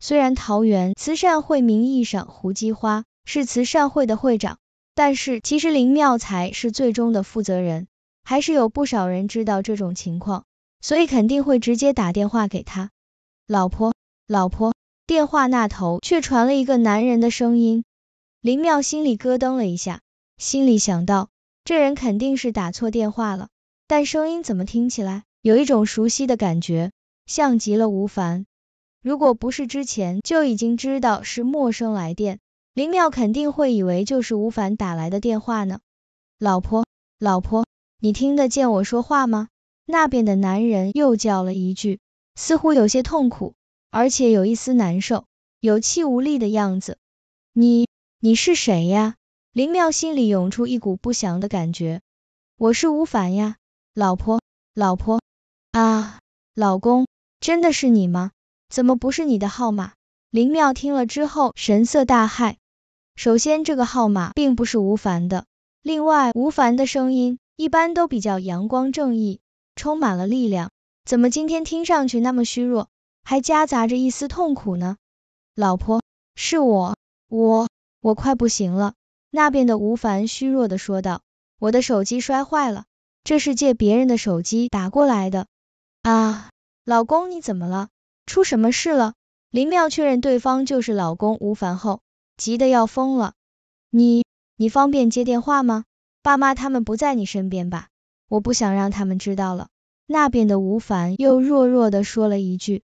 虽然桃园慈善会名义上胡姬花是慈善会的会长，但是其实林妙才是最终的负责人，还是有不少人知道这种情况，所以肯定会直接打电话给他。老婆，老婆，电话那头却传了一个男人的声音，林妙心里咯噔了一下，心里想到，这人肯定是打错电话了。但声音怎么听起来，有一种熟悉的感觉，像极了吴凡。如果不是之前就已经知道是陌生来电，林妙肯定会以为就是吴凡打来的电话呢。老婆，老婆，你听得见我说话吗？那边的男人又叫了一句，似乎有些痛苦，而且有一丝难受，有气无力的样子。你，你是谁呀？林妙心里涌出一股不祥的感觉。我是吴凡呀。老婆，老婆啊，老公，真的是你吗？怎么不是你的号码？林妙听了之后神色大骇。首先这个号码并不是吴凡的，另外吴凡的声音一般都比较阳光正义，充满了力量，怎么今天听上去那么虚弱，还夹杂着一丝痛苦呢？老婆，是我，我，我快不行了。那边的吴凡虚弱的说道，我的手机摔坏了。这是借别人的手机打过来的，啊，老公你怎么了？出什么事了？林妙确认对方就是老公吴凡后，急得要疯了。你你方便接电话吗？爸妈他们不在你身边吧？我不想让他们知道了。那边的吴凡又弱弱的说了一句，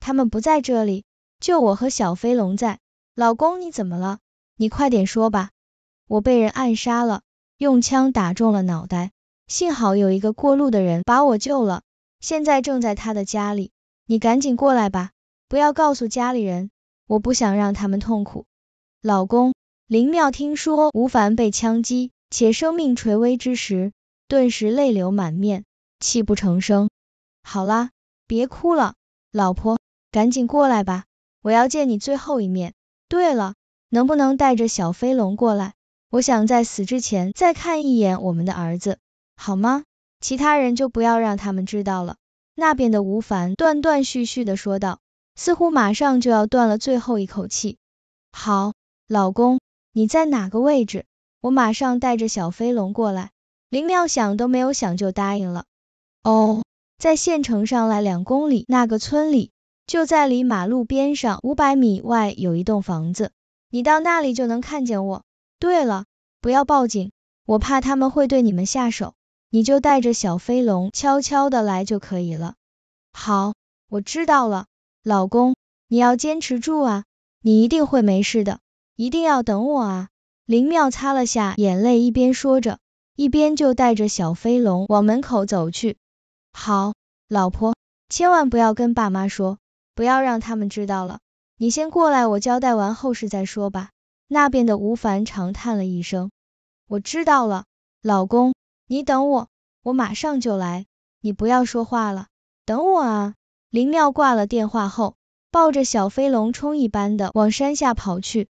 他们不在这里，就我和小飞龙在。老公你怎么了？你快点说吧，我被人暗杀了，用枪打中了脑袋。幸好有一个过路的人把我救了，现在正在他的家里，你赶紧过来吧，不要告诉家里人，我不想让他们痛苦。老公，林妙听说吴凡被枪击且生命垂危之时，顿时泪流满面，泣不成声。好啦，别哭了，老婆，赶紧过来吧，我要见你最后一面。对了，能不能带着小飞龙过来？我想在死之前再看一眼我们的儿子。好吗？其他人就不要让他们知道了。那边的吴凡断断续续的说道，似乎马上就要断了最后一口气。好，老公，你在哪个位置？我马上带着小飞龙过来。林妙想都没有想就答应了。哦，在县城上来两公里那个村里，就在离马路边上五百米外有一栋房子，你到那里就能看见我。对了，不要报警，我怕他们会对你们下手。你就带着小飞龙悄悄的来就可以了。好，我知道了，老公，你要坚持住啊，你一定会没事的，一定要等我啊！林妙擦了下眼泪，一边说着，一边就带着小飞龙往门口走去。好，老婆，千万不要跟爸妈说，不要让他们知道了。你先过来，我交代完后事再说吧。那边的吴凡长叹了一声，我知道了，老公。你等我，我马上就来。你不要说话了，等我啊！林妙挂了电话后，抱着小飞龙冲一般的往山下跑去。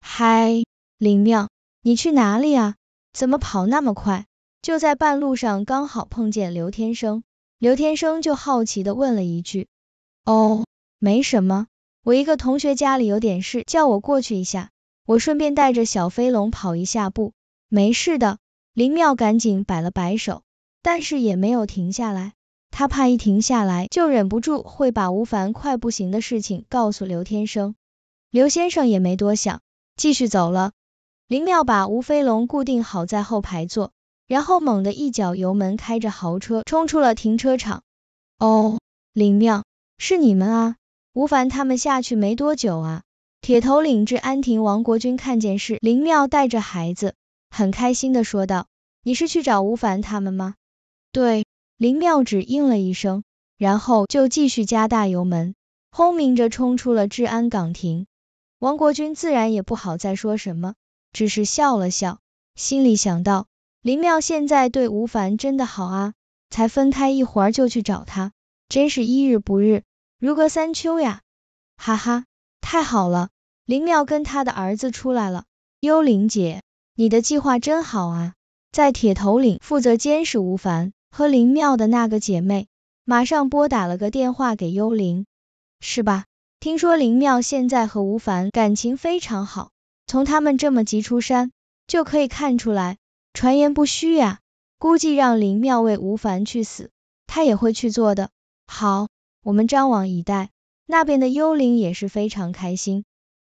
嗨，林妙，你去哪里啊？怎么跑那么快？就在半路上刚好碰见刘天生，刘天生就好奇的问了一句：“哦，没什么，我一个同学家里有点事，叫我过去一下，我顺便带着小飞龙跑一下步，没事的。”林妙赶紧摆了摆手，但是也没有停下来，他怕一停下来就忍不住会把吴凡快不行的事情告诉刘天生。刘先生也没多想，继续走了。林妙把吴飞龙固定好在后排座，然后猛地一脚油门，开着豪车冲出了停车场。哦，林妙，是你们啊？吴凡他们下去没多久啊？铁头领至安亭王国军看见是林妙带着孩子。很开心的说道：“你是去找吴凡他们吗？”对，林妙只应了一声，然后就继续加大油门，轰鸣着冲出了治安岗亭。王国军自然也不好再说什么，只是笑了笑，心里想到：林妙现在对吴凡真的好啊，才分开一会儿就去找他，真是一日不日如隔三秋呀！哈哈，太好了，林妙跟他的儿子出来了，幽灵姐。你的计划真好啊，在铁头岭负责监视吴凡和林妙的那个姐妹，马上拨打了个电话给幽灵，是吧？听说林妙现在和吴凡感情非常好，从他们这么急出山就可以看出来，传言不虚呀。估计让林妙为吴凡去死，她也会去做的。好，我们张网以待。那边的幽灵也是非常开心，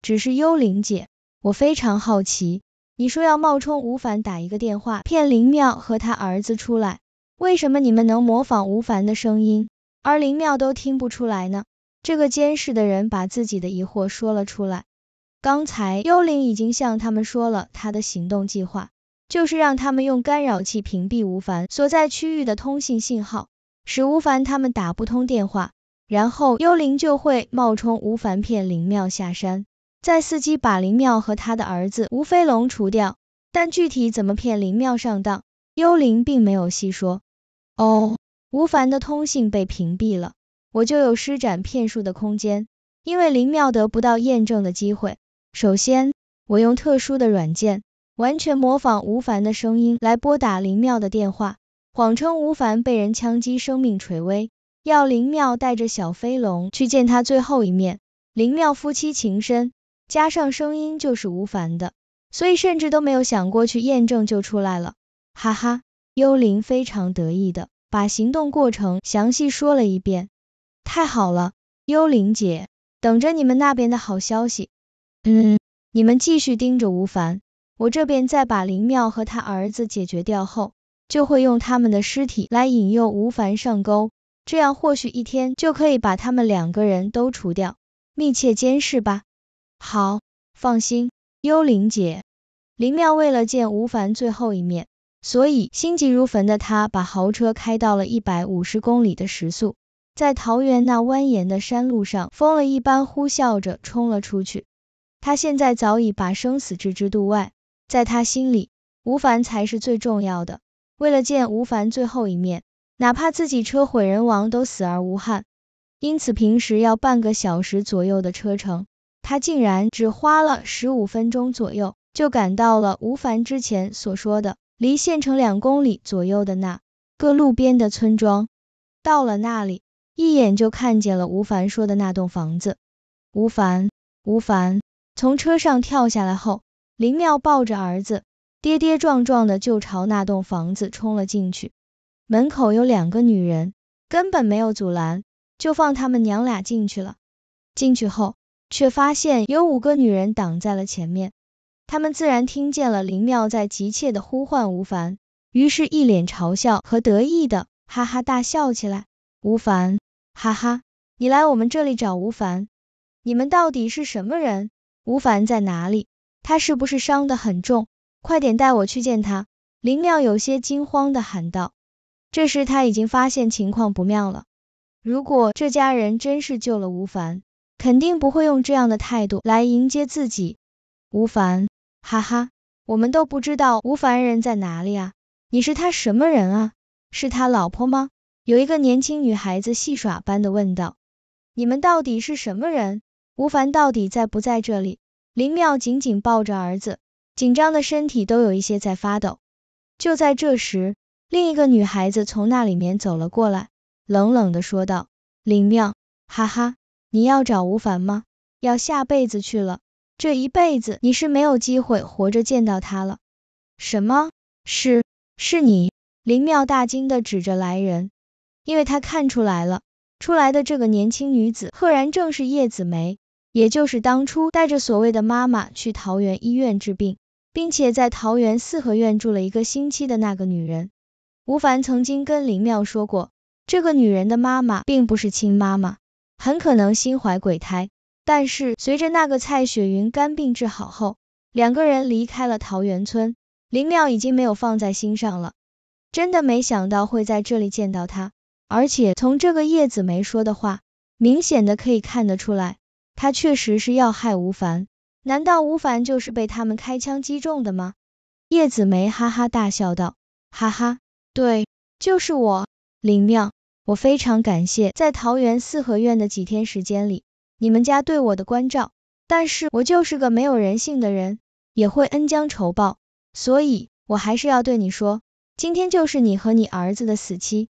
只是幽灵姐，我非常好奇。你说要冒充吴凡打一个电话骗林妙和他儿子出来，为什么你们能模仿吴凡的声音，而林妙都听不出来呢？这个监视的人把自己的疑惑说了出来。刚才幽灵已经向他们说了他的行动计划，就是让他们用干扰器屏蔽吴凡所在区域的通信信号，使吴凡他们打不通电话，然后幽灵就会冒充吴凡骗林妙下山。在伺机把林妙和他的儿子吴飞龙除掉，但具体怎么骗林妙上当，幽灵并没有细说。哦，吴凡的通信被屏蔽了，我就有施展骗术的空间，因为林妙得不到验证的机会。首先，我用特殊的软件完全模仿吴凡的声音来拨打林妙的电话，谎称吴凡被人枪击，生命垂危，要林妙带着小飞龙去见他最后一面。林妙夫妻情深。加上声音就是吴凡的，所以甚至都没有想过去验证就出来了，哈哈，幽灵非常得意的把行动过程详细说了一遍，太好了，幽灵姐，等着你们那边的好消息，嗯，你们继续盯着吴凡，我这边再把林妙和他儿子解决掉后，就会用他们的尸体来引诱吴凡上钩，这样或许一天就可以把他们两个人都除掉，密切监视吧。好，放心，幽灵姐，林妙为了见吴凡最后一面，所以心急如焚的她把豪车开到了一百五十公里的时速，在桃园那蜿蜒的山路上，疯了一般呼啸着冲了出去。她现在早已把生死置之度外，在她心里，吴凡才是最重要的。为了见吴凡最后一面，哪怕自己车毁人亡都死而无憾。因此平时要半个小时左右的车程。他竟然只花了十五分钟左右，就赶到了吴凡之前所说的离县城两公里左右的那个路边的村庄。到了那里，一眼就看见了吴凡说的那栋房子。吴凡，吴凡从车上跳下来后，林妙抱着儿子跌跌撞撞的就朝那栋房子冲了进去。门口有两个女人，根本没有阻拦，就放他们娘俩进去了。进去后，却发现有五个女人挡在了前面，他们自然听见了林妙在急切的呼唤吴凡，于是一脸嘲笑和得意的哈哈大笑起来。吴凡，哈哈，你来我们这里找吴凡，你们到底是什么人？吴凡在哪里？他是不是伤得很重？快点带我去见他！林妙有些惊慌的喊道，这时他已经发现情况不妙了，如果这家人真是救了吴凡，肯定不会用这样的态度来迎接自己。吴凡，哈哈，我们都不知道吴凡人在哪里啊？你是他什么人啊？是他老婆吗？有一个年轻女孩子戏耍般的问道。你们到底是什么人？吴凡到底在不在这里？林妙紧紧抱着儿子，紧张的身体都有一些在发抖。就在这时，另一个女孩子从那里面走了过来，冷冷的说道：“林妙，哈哈。”你要找吴凡吗？要下辈子去了，这一辈子你是没有机会活着见到他了。什么？是，是你？林妙大惊的指着来人，因为他看出来了，出来的这个年轻女子，赫然正是叶子梅，也就是当初带着所谓的妈妈去桃园医院治病，并且在桃园四合院住了一个星期的那个女人。吴凡曾经跟林妙说过，这个女人的妈妈并不是亲妈妈。很可能心怀鬼胎，但是随着那个蔡雪云肝病治好后，两个人离开了桃源村，林妙已经没有放在心上了。真的没想到会在这里见到他，而且从这个叶子梅说的话，明显的可以看得出来，他确实是要害吴凡。难道吴凡就是被他们开枪击中的吗？叶子梅哈哈大笑道，哈哈，对，就是我，林妙。我非常感谢在桃园四合院的几天时间里，你们家对我的关照。但是我就是个没有人性的人，也会恩将仇报，所以我还是要对你说，今天就是你和你儿子的死期。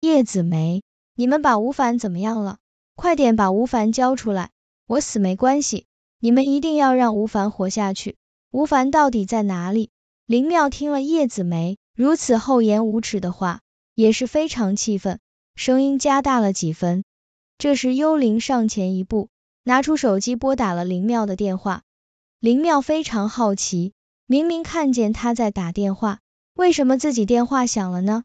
叶子梅，你们把吴凡怎么样了？快点把吴凡交出来，我死没关系，你们一定要让吴凡活下去。吴凡到底在哪里？林妙听了叶子梅如此厚颜无耻的话，也是非常气愤。声音加大了几分。这时，幽灵上前一步，拿出手机拨打了林妙的电话。林妙非常好奇，明明看见他在打电话，为什么自己电话响了呢？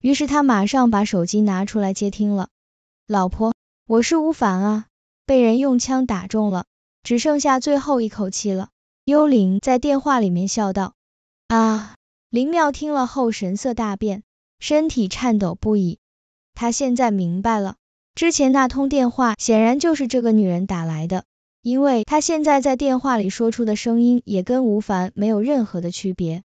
于是他马上把手机拿出来接听了。老婆，我是吴凡啊，被人用枪打中了，只剩下最后一口气了。幽灵在电话里面笑道。啊！林妙听了后神色大变，身体颤抖不已。他现在明白了，之前那通电话显然就是这个女人打来的，因为她现在在电话里说出的声音也跟吴凡没有任何的区别。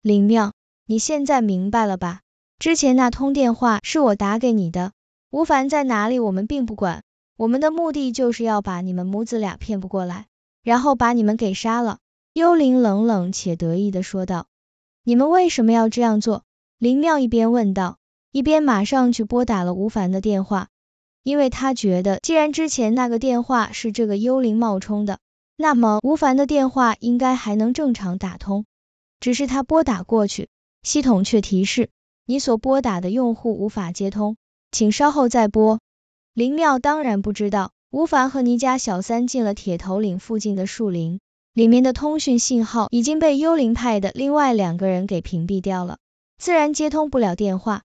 林妙，你现在明白了吧？之前那通电话是我打给你的，吴凡在哪里我们并不管，我们的目的就是要把你们母子俩骗不过来，然后把你们给杀了。幽灵冷冷且得意的说道。你们为什么要这样做？林妙一边问道。一边马上去拨打了吴凡的电话，因为他觉得既然之前那个电话是这个幽灵冒充的，那么吴凡的电话应该还能正常打通。只是他拨打过去，系统却提示你所拨打的用户无法接通，请稍后再拨。林妙当然不知道吴凡和倪家小三进了铁头岭附近的树林，里面的通讯信号已经被幽灵派的另外两个人给屏蔽掉了，自然接通不了电话。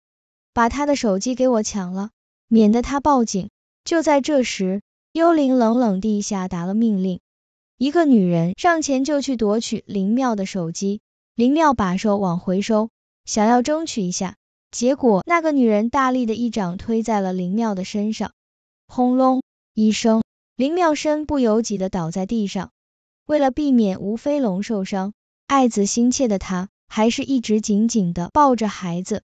把他的手机给我抢了，免得他报警。就在这时，幽灵冷冷地下达了命令，一个女人上前就去夺取林妙的手机，林妙把手往回收，想要争取一下，结果那个女人大力的一掌推在了林妙的身上，轰隆一声，林妙身不由己的倒在地上。为了避免吴飞龙受伤，爱子心切的他还是一直紧紧的抱着孩子。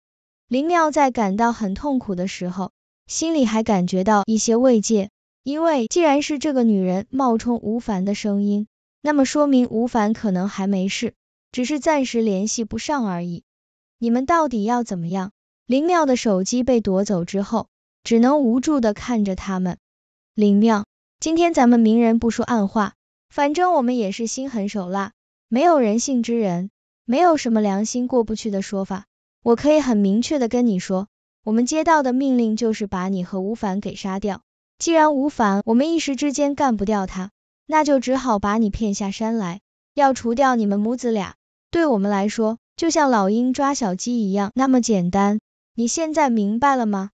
林妙在感到很痛苦的时候，心里还感觉到一些慰藉，因为既然是这个女人冒充吴凡的声音，那么说明吴凡可能还没事，只是暂时联系不上而已。你们到底要怎么样？林妙的手机被夺走之后，只能无助地看着他们。林妙，今天咱们明人不说暗话，反正我们也是心狠手辣、没有人性之人，没有什么良心过不去的说法。我可以很明确的跟你说，我们接到的命令就是把你和吴凡给杀掉。既然吴凡我们一时之间干不掉他，那就只好把你骗下山来，要除掉你们母子俩，对我们来说就像老鹰抓小鸡一样那么简单。你现在明白了吗？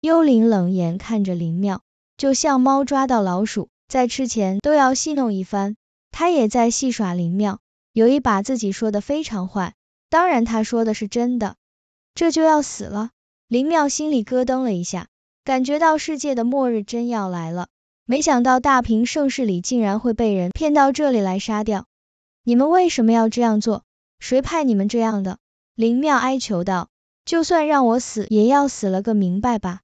幽灵冷眼看着林妙，就像猫抓到老鼠，在吃前都要戏弄一番。他也在戏耍林妙，有意把自己说的非常坏，当然他说的是真的。这就要死了，林妙心里咯噔了一下，感觉到世界的末日真要来了。没想到大平盛世里竟然会被人骗到这里来杀掉，你们为什么要这样做？谁派你们这样的？林妙哀求道，就算让我死，也要死了个明白吧。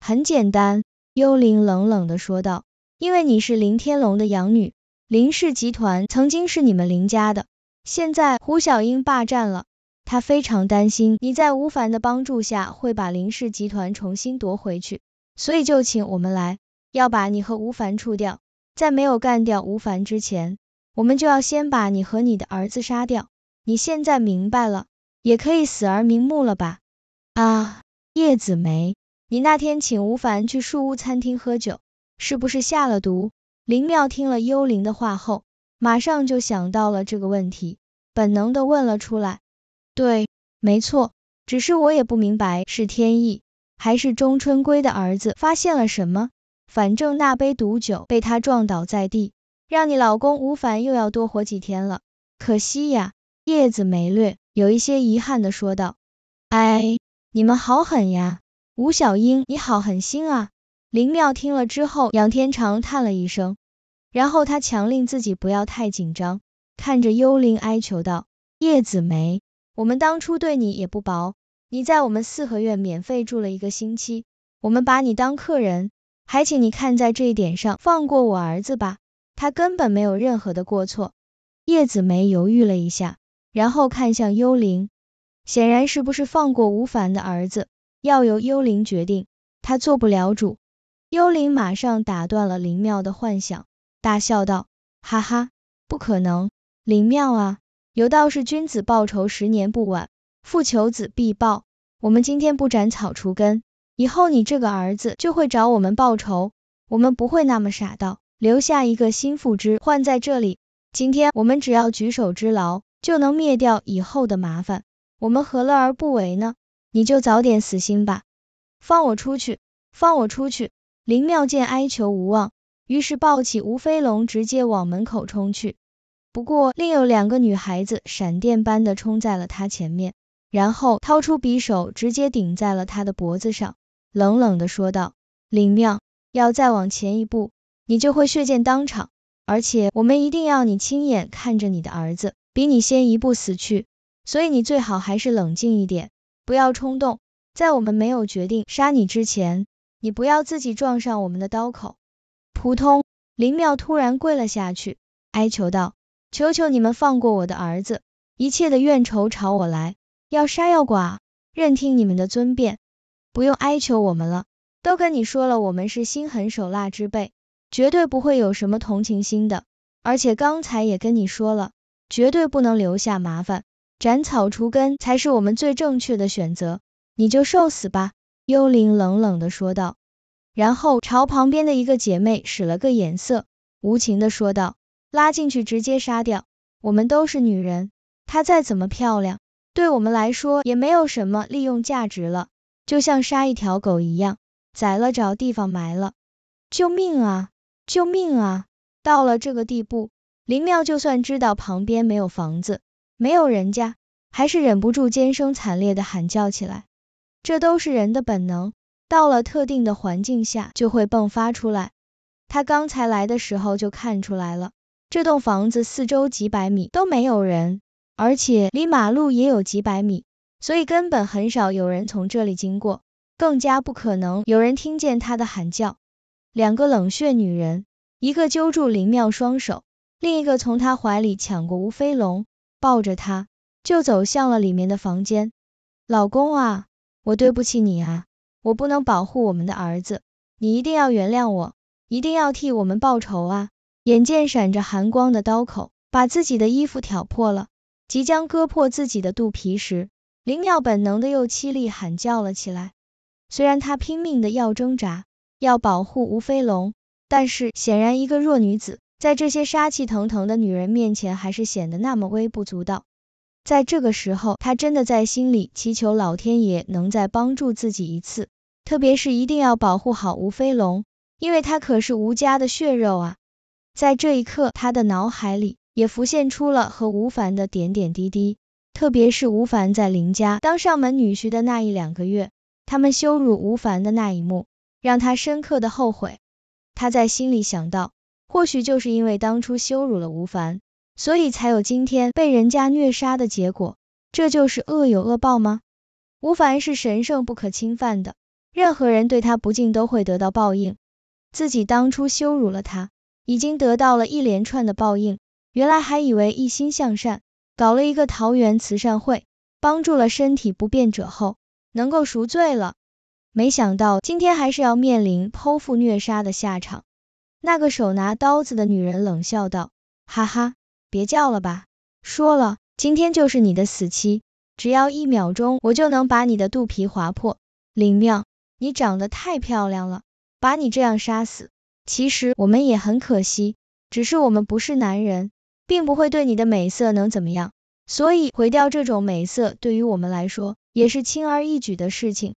很简单，幽灵冷冷的说道，因为你是林天龙的养女，林氏集团曾经是你们林家的，现在胡小英霸占了。他非常担心你在吴凡的帮助下会把林氏集团重新夺回去，所以就请我们来要把你和吴凡除掉。在没有干掉吴凡之前，我们就要先把你和你的儿子杀掉。你现在明白了，也可以死而瞑目了吧？啊，叶子梅，你那天请吴凡去树屋餐厅喝酒，是不是下了毒？林妙听了幽灵的话后，马上就想到了这个问题，本能的问了出来。对，没错，只是我也不明白是天意，还是钟春归的儿子发现了什么。反正那杯毒酒被他撞倒在地，让你老公吴凡又要多活几天了。可惜呀，叶子梅略有一些遗憾的说道。哎，你们好狠呀，吴小英，你好狠心啊！林妙听了之后，仰天长叹了一声，然后他强令自己不要太紧张，看着幽灵哀求道，叶子梅。我们当初对你也不薄，你在我们四合院免费住了一个星期，我们把你当客人，还请你看在这一点上放过我儿子吧，他根本没有任何的过错。叶子梅犹豫了一下，然后看向幽灵，显然是不是放过吴凡的儿子，要由幽灵决定，他做不了主。幽灵马上打断了林妙的幻想，大笑道：哈哈，不可能，林妙啊！有道是君子报仇，十年不晚。父仇子必报。我们今天不斩草除根，以后你这个儿子就会找我们报仇。我们不会那么傻到留下一个心腹之患在这里。今天我们只要举手之劳，就能灭掉以后的麻烦。我们何乐而不为呢？你就早点死心吧。放我出去！放我出去！林妙见哀求无望，于是抱起吴飞龙，直接往门口冲去。不过，另有两个女孩子闪电般的冲在了他前面，然后掏出匕首直接顶在了他的脖子上，冷冷地说道：“林妙，要再往前一步，你就会血溅当场。而且我们一定要你亲眼看着你的儿子比你先一步死去，所以你最好还是冷静一点，不要冲动。在我们没有决定杀你之前，你不要自己撞上我们的刀口。”扑通，林妙突然跪了下去，哀求道。求求你们放过我的儿子，一切的怨仇朝我来，要杀要剐，任听你们的尊便，不用哀求我们了。都跟你说了，我们是心狠手辣之辈，绝对不会有什么同情心的。而且刚才也跟你说了，绝对不能留下麻烦，斩草除根才是我们最正确的选择。你就受死吧！”幽灵冷冷的说道，然后朝旁边的一个姐妹使了个眼色，无情的说道。拉进去直接杀掉，我们都是女人，她再怎么漂亮，对我们来说也没有什么利用价值了，就像杀一条狗一样，宰了找地方埋了。救命啊！救命啊！到了这个地步，林妙就算知道旁边没有房子，没有人家，还是忍不住尖声惨烈的喊叫起来。这都是人的本能，到了特定的环境下就会迸发出来。她刚才来的时候就看出来了。这栋房子四周几百米都没有人，而且离马路也有几百米，所以根本很少有人从这里经过，更加不可能有人听见他的喊叫。两个冷血女人，一个揪住林妙双手，另一个从她怀里抢过吴飞龙，抱着他就走向了里面的房间。老公啊，我对不起你啊，我不能保护我们的儿子，你一定要原谅我，一定要替我们报仇啊！眼见闪着寒光的刀口把自己的衣服挑破了，即将割破自己的肚皮时，林妙本能的又凄厉喊叫了起来。虽然她拼命的要挣扎，要保护吴飞龙，但是显然一个弱女子在这些杀气腾腾的女人面前还是显得那么微不足道。在这个时候，她真的在心里祈求老天爷能再帮助自己一次，特别是一定要保护好吴飞龙，因为他可是吴家的血肉啊。在这一刻，他的脑海里也浮现出了和吴凡的点点滴滴，特别是吴凡在林家当上门女婿的那一两个月，他们羞辱吴凡的那一幕，让他深刻的后悔。他在心里想到，或许就是因为当初羞辱了吴凡，所以才有今天被人家虐杀的结果。这就是恶有恶报吗？吴凡是神圣不可侵犯的，任何人对他不敬都会得到报应。自己当初羞辱了他。已经得到了一连串的报应，原来还以为一心向善，搞了一个桃园慈善会，帮助了身体不便者后，能够赎罪了，没想到今天还是要面临剖腹虐杀的下场。那个手拿刀子的女人冷笑道：“哈哈，别叫了吧，说了，今天就是你的死期，只要一秒钟，我就能把你的肚皮划破。林妙，你长得太漂亮了，把你这样杀死。”其实我们也很可惜，只是我们不是男人，并不会对你的美色能怎么样，所以毁掉这种美色对于我们来说也是轻而易举的事情。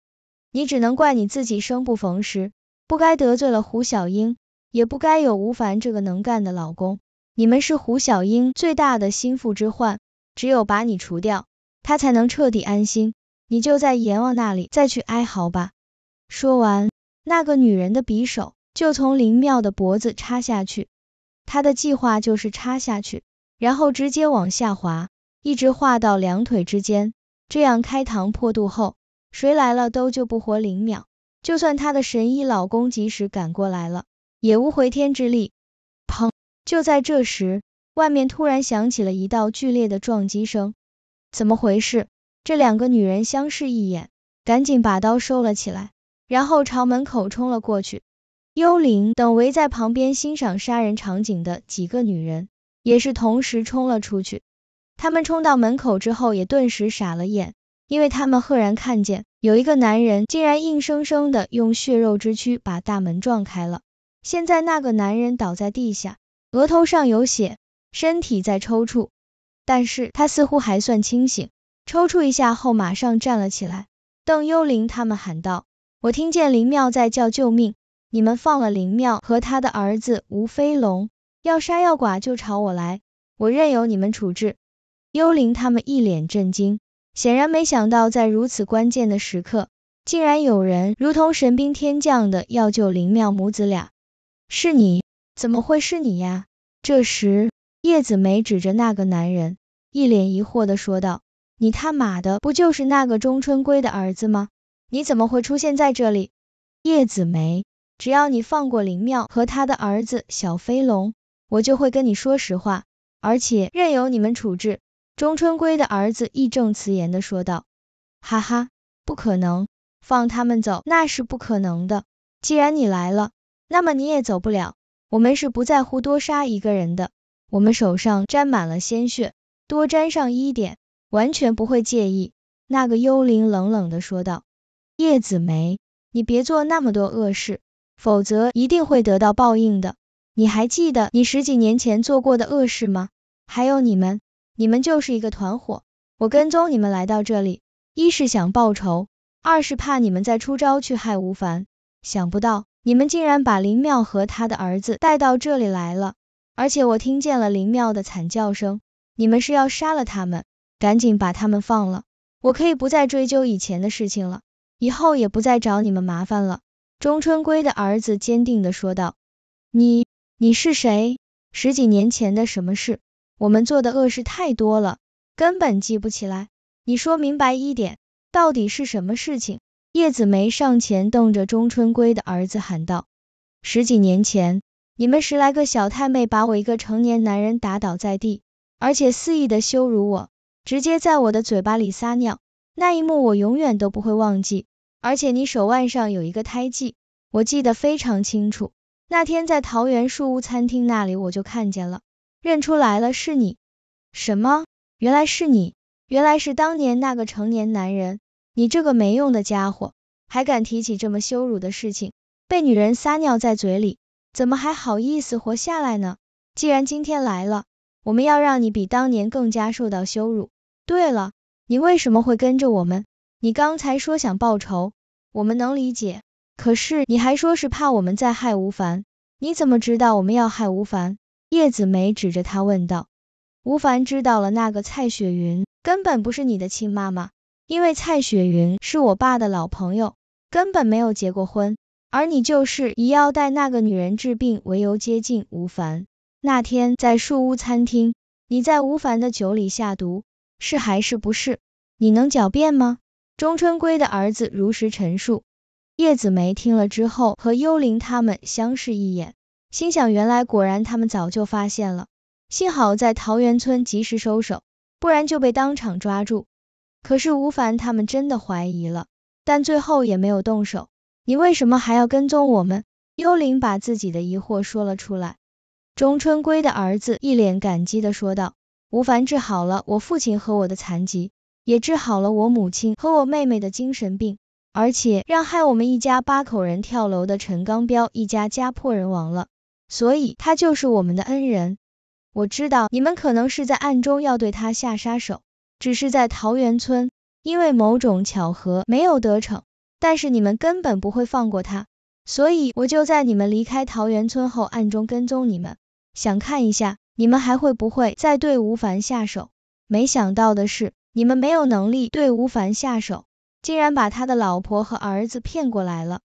你只能怪你自己生不逢时，不该得罪了胡小英，也不该有吴凡这个能干的老公。你们是胡小英最大的心腹之患，只有把你除掉，她才能彻底安心。你就在阎王那里再去哀嚎吧。说完，那个女人的匕首。就从林妙的脖子插下去，她的计划就是插下去，然后直接往下滑，一直滑到两腿之间，这样开膛破肚后，谁来了都救不活林妙，就算她的神医老公及时赶过来了，也无回天之力。砰！就在这时，外面突然响起了一道剧烈的撞击声，怎么回事？这两个女人相视一眼，赶紧把刀收了起来，然后朝门口冲了过去。幽灵等围在旁边欣赏杀人场景的几个女人，也是同时冲了出去。他们冲到门口之后，也顿时傻了眼，因为他们赫然看见有一个男人竟然硬生生的用血肉之躯把大门撞开了。现在那个男人倒在地下，额头上有血，身体在抽搐，但是他似乎还算清醒，抽搐一下后马上站了起来，瞪幽灵他们喊道：“我听见林妙在叫救命。”你们放了林妙和他的儿子吴飞龙，要杀要剐就朝我来，我任由你们处置。幽灵他们一脸震惊，显然没想到在如此关键的时刻，竟然有人如同神兵天降的要救林妙母子俩。是你？怎么会是你呀？这时，叶子梅指着那个男人，一脸疑惑的说道：“你他妈的不就是那个钟春归的儿子吗？你怎么会出现在这里？”叶子梅。只要你放过林妙和他的儿子小飞龙，我就会跟你说实话，而且任由你们处置。钟春归的儿子义正辞严的说道。哈哈，不可能，放他们走那是不可能的。既然你来了，那么你也走不了。我们是不在乎多杀一个人的，我们手上沾满了鲜血，多沾上一点，完全不会介意。那个幽灵冷冷的说道。叶子梅，你别做那么多恶事。否则一定会得到报应的。你还记得你十几年前做过的恶事吗？还有你们，你们就是一个团伙。我跟踪你们来到这里，一是想报仇，二是怕你们再出招去害吴凡。想不到你们竟然把林妙和他的儿子带到这里来了，而且我听见了林妙的惨叫声。你们是要杀了他们，赶紧把他们放了，我可以不再追究以前的事情了，以后也不再找你们麻烦了。钟春归的儿子坚定的说道：“你，你是谁？十几年前的什么事？我们做的恶事太多了，根本记不起来。你说明白一点，到底是什么事情？”叶子梅上前瞪着钟春归的儿子喊道：“十几年前，你们十来个小太妹把我一个成年男人打倒在地，而且肆意的羞辱我，直接在我的嘴巴里撒尿，那一幕我永远都不会忘记。”而且你手腕上有一个胎记，我记得非常清楚。那天在桃园树屋餐厅那里我就看见了，认出来了是你。什么？原来是你！原来是当年那个成年男人！你这个没用的家伙，还敢提起这么羞辱的事情，被女人撒尿在嘴里，怎么还好意思活下来呢？既然今天来了，我们要让你比当年更加受到羞辱。对了，你为什么会跟着我们？你刚才说想报仇，我们能理解。可是你还说是怕我们再害吴凡，你怎么知道我们要害吴凡？叶子梅指着他问道。吴凡知道了那个蔡雪云根本不是你的亲妈妈，因为蔡雪云是我爸的老朋友，根本没有结过婚。而你就是以要带那个女人治病为由接近吴凡。那天在树屋餐厅，你在吴凡的酒里下毒，是还是不是？你能狡辩吗？钟春归的儿子如实陈述，叶子梅听了之后和幽灵他们相视一眼，心想原来果然他们早就发现了，幸好在桃源村及时收手，不然就被当场抓住。可是吴凡他们真的怀疑了，但最后也没有动手。你为什么还要跟踪我们？幽灵把自己的疑惑说了出来。钟春归的儿子一脸感激的说道：“吴凡治好了我父亲和我的残疾。”也治好了我母亲和我妹妹的精神病，而且让害我们一家八口人跳楼的陈刚彪一家家破人亡了，所以他就是我们的恩人。我知道你们可能是在暗中要对他下杀手，只是在桃源村因为某种巧合没有得逞，但是你们根本不会放过他，所以我就在你们离开桃源村后暗中跟踪你们，想看一下你们还会不会再对吴凡下手。没想到的是。你们没有能力对吴凡下手，竟然把他的老婆和儿子骗过来了。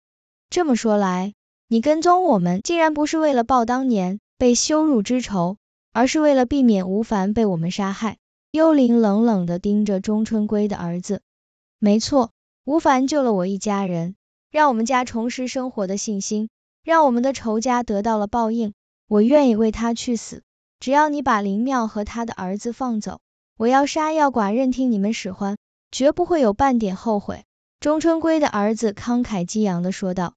这么说来，你跟踪我们，竟然不是为了报当年被羞辱之仇，而是为了避免吴凡被我们杀害。幽灵冷冷的盯着钟春归的儿子。没错，吴凡救了我一家人，让我们家重拾生活的信心，让我们的仇家得到了报应。我愿意为他去死，只要你把林妙和他的儿子放走。我要杀要剐，任听你们使唤，绝不会有半点后悔。钟春桂的儿子慷慨激昂地说道：“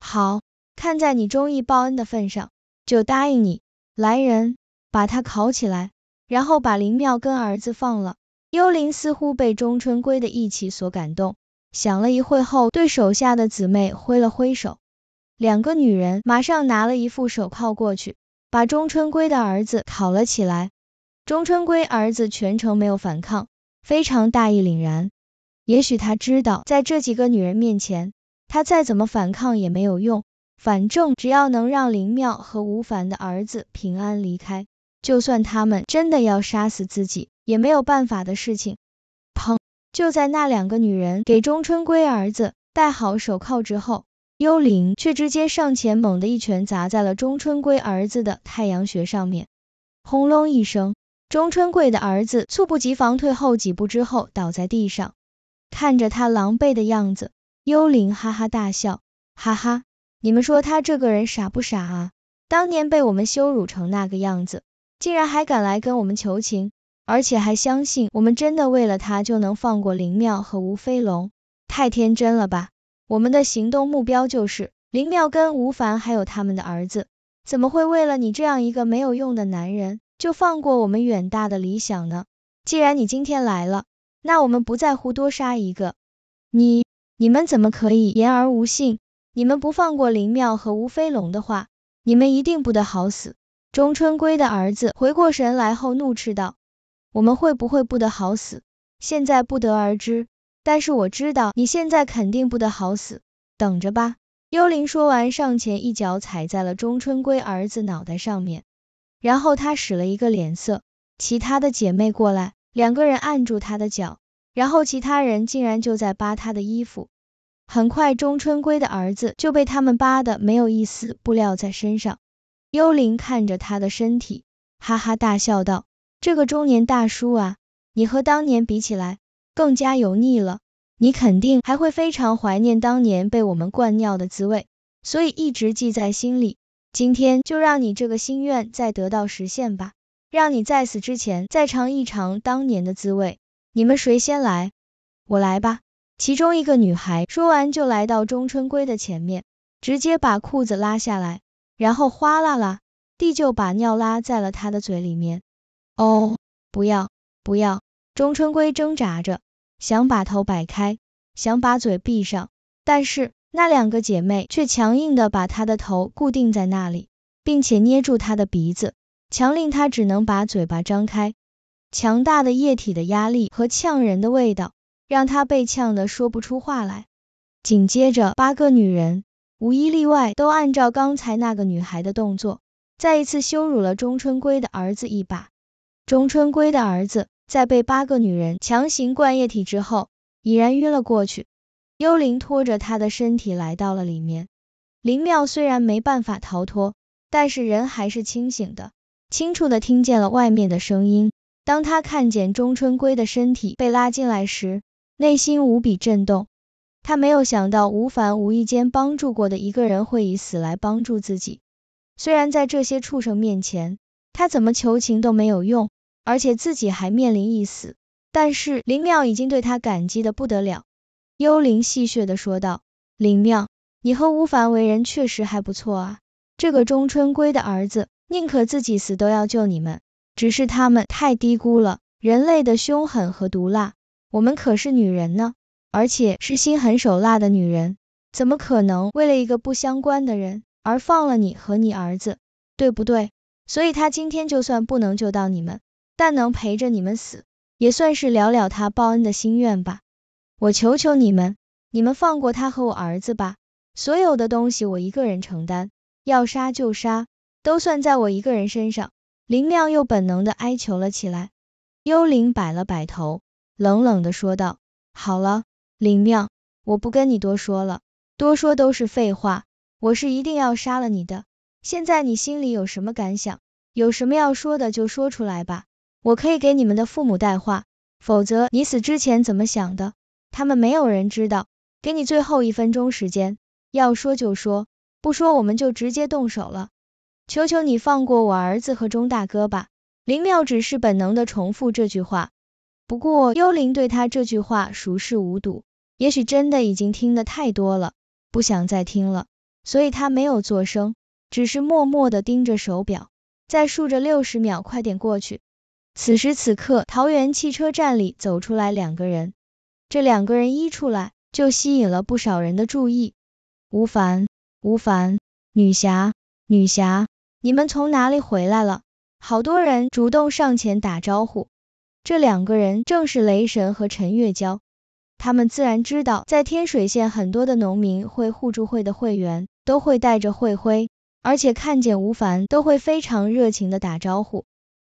好看在你忠义报恩的份上，就答应你。来人，把他拷起来，然后把林妙跟儿子放了。”幽灵似乎被钟春桂的义气所感动，想了一会后，对手下的姊妹挥了挥手，两个女人马上拿了一副手铐过去，把钟春桂的儿子拷了起来。钟春归儿子全程没有反抗，非常大义凛然。也许他知道，在这几个女人面前，他再怎么反抗也没有用。反正只要能让林妙和吴凡的儿子平安离开，就算他们真的要杀死自己，也没有办法的事情。砰！就在那两个女人给钟春归儿子戴好手铐之后，幽灵却直接上前，猛地一拳砸在了钟春归儿子的太阳穴上面，轰隆一声。钟春贵的儿子猝不及防，退后几步之后倒在地上，看着他狼狈的样子，幽灵哈哈大笑，哈哈，你们说他这个人傻不傻啊？当年被我们羞辱成那个样子，竟然还敢来跟我们求情，而且还相信我们真的为了他就能放过林妙和吴飞龙，太天真了吧！我们的行动目标就是林妙跟吴凡还有他们的儿子，怎么会为了你这样一个没有用的男人？就放过我们远大的理想呢？既然你今天来了，那我们不在乎多杀一个。你、你们怎么可以言而无信？你们不放过林妙和吴飞龙的话，你们一定不得好死。钟春归的儿子回过神来后怒斥道：我们会不会不得好死？现在不得而知，但是我知道你现在肯定不得好死，等着吧。幽灵说完，上前一脚踩在了钟春归儿子脑袋上面。然后他使了一个脸色，其他的姐妹过来，两个人按住他的脚，然后其他人竟然就在扒他的衣服。很快，钟春归的儿子就被他们扒的没有一丝布料在身上。幽灵看着他的身体，哈哈大笑道：“这个中年大叔啊，你和当年比起来，更加油腻了。你肯定还会非常怀念当年被我们灌尿的滋味，所以一直记在心里。”今天就让你这个心愿再得到实现吧，让你在死之前再尝一尝当年的滋味。你们谁先来？我来吧。其中一个女孩说完就来到钟春闺的前面，直接把裤子拉下来，然后哗啦啦地就把尿拉在了他的嘴里面。哦，不要，不要！钟春闺挣扎着，想把头摆开，想把嘴闭上，但是……那两个姐妹却强硬的把她的头固定在那里，并且捏住她的鼻子，强令她只能把嘴巴张开。强大的液体的压力和呛人的味道，让她被呛得说不出话来。紧接着，八个女人无一例外都按照刚才那个女孩的动作，再一次羞辱了钟春归的儿子一把。钟春归的儿子在被八个女人强行灌液体之后，已然晕了过去。幽灵拖着他的身体来到了里面，林妙虽然没办法逃脱，但是人还是清醒的，清楚的听见了外面的声音。当他看见钟春归的身体被拉进来时，内心无比震动。他没有想到吴凡无意间帮助过的一个人会以死来帮助自己。虽然在这些畜生面前，他怎么求情都没有用，而且自己还面临一死，但是林妙已经对他感激的不得了。幽灵戏谑的说道：“林妙，你和吴凡为人确实还不错啊。这个钟春归的儿子宁可自己死都要救你们，只是他们太低估了人类的凶狠和毒辣。我们可是女人呢，而且是心狠手辣的女人，怎么可能为了一个不相关的人而放了你和你儿子，对不对？所以他今天就算不能救到你们，但能陪着你们死，也算是了了他报恩的心愿吧。”我求求你们，你们放过他和我儿子吧，所有的东西我一个人承担，要杀就杀，都算在我一个人身上。林亮又本能的哀求了起来，幽灵摆了摆头，冷冷的说道：“好了，林亮，我不跟你多说了，多说都是废话，我是一定要杀了你的。现在你心里有什么感想？有什么要说的就说出来吧，我可以给你们的父母带话，否则你死之前怎么想的？”他们没有人知道，给你最后一分钟时间，要说就说，不说我们就直接动手了。求求你放过我儿子和钟大哥吧。林妙只是本能的重复这句话，不过幽灵对他这句话熟视无睹，也许真的已经听得太多了，不想再听了，所以他没有作声，只是默默的盯着手表，再数着六十秒，快点过去。此时此刻，桃园汽车站里走出来两个人。这两个人一出来，就吸引了不少人的注意。吴凡，吴凡，女侠，女侠，你们从哪里回来了？好多人主动上前打招呼。这两个人正是雷神和陈月娇，他们自然知道，在天水县很多的农民会互助会的会员都会带着会徽，而且看见吴凡都会非常热情的打招呼，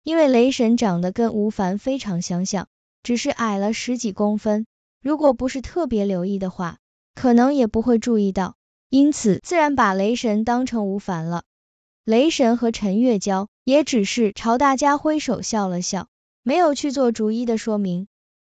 因为雷神长得跟吴凡非常相像，只是矮了十几公分。如果不是特别留意的话，可能也不会注意到，因此自然把雷神当成吴凡了。雷神和陈月娇也只是朝大家挥手笑了笑，没有去做逐一的说明。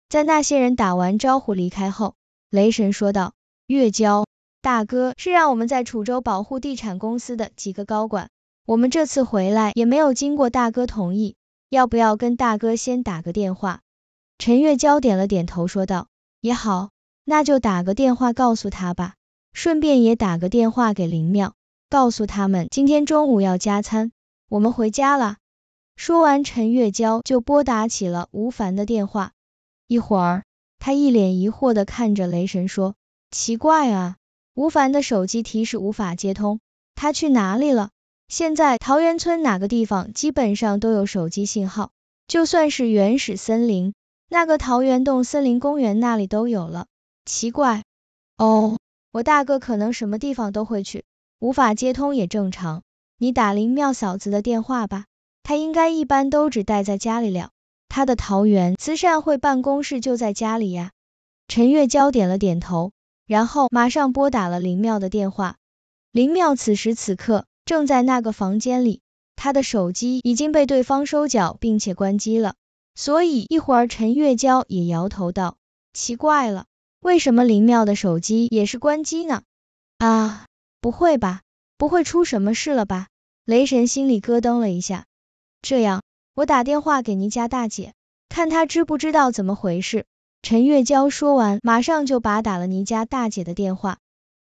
在那些人打完招呼离开后，雷神说道：“月娇，大哥是让我们在楚州保护地产公司的几个高管，我们这次回来也没有经过大哥同意，要不要跟大哥先打个电话？”陈月娇点了点头说道。也好，那就打个电话告诉他吧，顺便也打个电话给林妙，告诉他们今天中午要加餐，我们回家了。说完，陈月娇就拨打起了吴凡的电话。一会儿，他一脸疑惑的看着雷神说：“奇怪啊，吴凡的手机提示无法接通，他去哪里了？现在桃源村哪个地方基本上都有手机信号，就算是原始森林。”那个桃源洞森林公园那里都有了，奇怪。哦，我大哥可能什么地方都会去，无法接通也正常。你打林妙嫂子的电话吧，她应该一般都只待在家里了。她的桃源慈善会办公室就在家里呀。陈月娇点了点头，然后马上拨打了林妙的电话。林妙此时此刻正在那个房间里，她的手机已经被对方收缴并且关机了。所以一会儿陈月娇也摇头道，奇怪了，为什么林妙的手机也是关机呢？啊，不会吧，不会出什么事了吧？雷神心里咯噔了一下。这样，我打电话给倪家大姐，看她知不知道怎么回事。陈月娇说完，马上就拔打了倪家大姐的电话。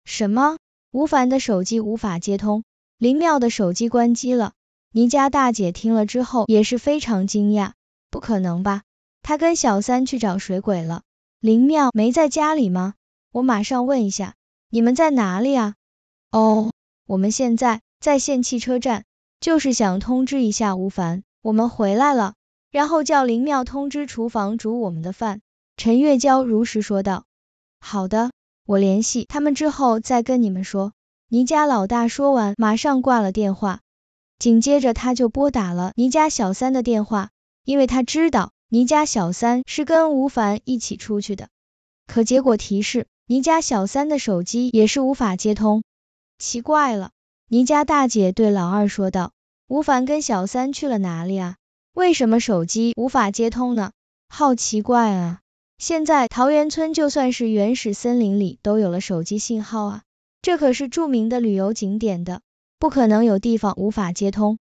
什么？吴凡的手机无法接通，林妙的手机关机了。倪家大姐听了之后也是非常惊讶。不可能吧，他跟小三去找水鬼了，林妙没在家里吗？我马上问一下，你们在哪里啊？哦，我们现在在县汽车站，就是想通知一下吴凡，我们回来了，然后叫林妙通知厨房煮我们的饭。陈月娇如实说道。好的，我联系他们之后再跟你们说。倪家老大说完，马上挂了电话，紧接着他就拨打了倪家小三的电话。因为他知道倪家小三是跟吴凡一起出去的，可结果提示倪家小三的手机也是无法接通，奇怪了。倪家大姐对老二说道：“吴凡跟小三去了哪里啊？为什么手机无法接通呢？好奇怪啊！现在桃源村就算是原始森林里都有了手机信号啊，这可是著名的旅游景点的，不可能有地方无法接通。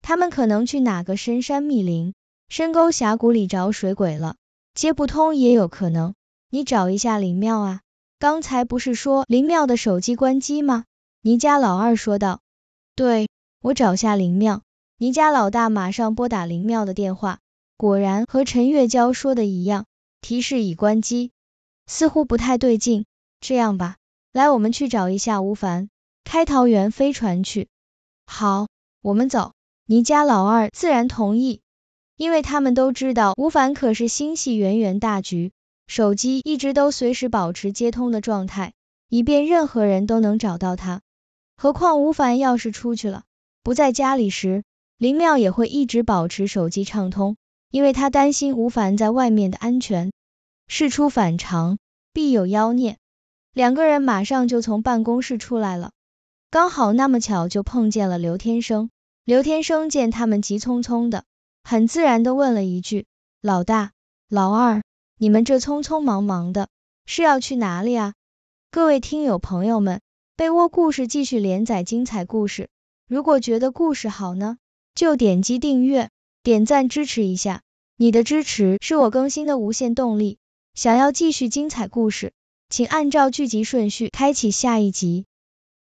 他们可能去哪个深山密林？”深沟峡谷里找水鬼了，接不通也有可能。你找一下林妙啊，刚才不是说林妙的手机关机吗？倪家老二说道。对，我找下林妙。倪家老大马上拨打林妙的电话，果然和陈月娇说的一样，提示已关机，似乎不太对劲。这样吧，来，我们去找一下吴凡，开桃园飞船去。好，我们走。倪家老二自然同意。因为他们都知道吴凡可是心系圆圆大局，手机一直都随时保持接通的状态，以便任何人都能找到他。何况吴凡要是出去了，不在家里时，林妙也会一直保持手机畅通，因为他担心吴凡在外面的安全。事出反常必有妖孽，两个人马上就从办公室出来了，刚好那么巧就碰见了刘天生。刘天生见他们急匆匆的。很自然地问了一句：“老大，老二，你们这匆匆忙忙的是要去哪里啊？”各位听友朋友们，被窝故事继续连载精彩故事。如果觉得故事好呢，就点击订阅、点赞支持一下。你的支持是我更新的无限动力。想要继续精彩故事，请按照剧集顺序开启下一集。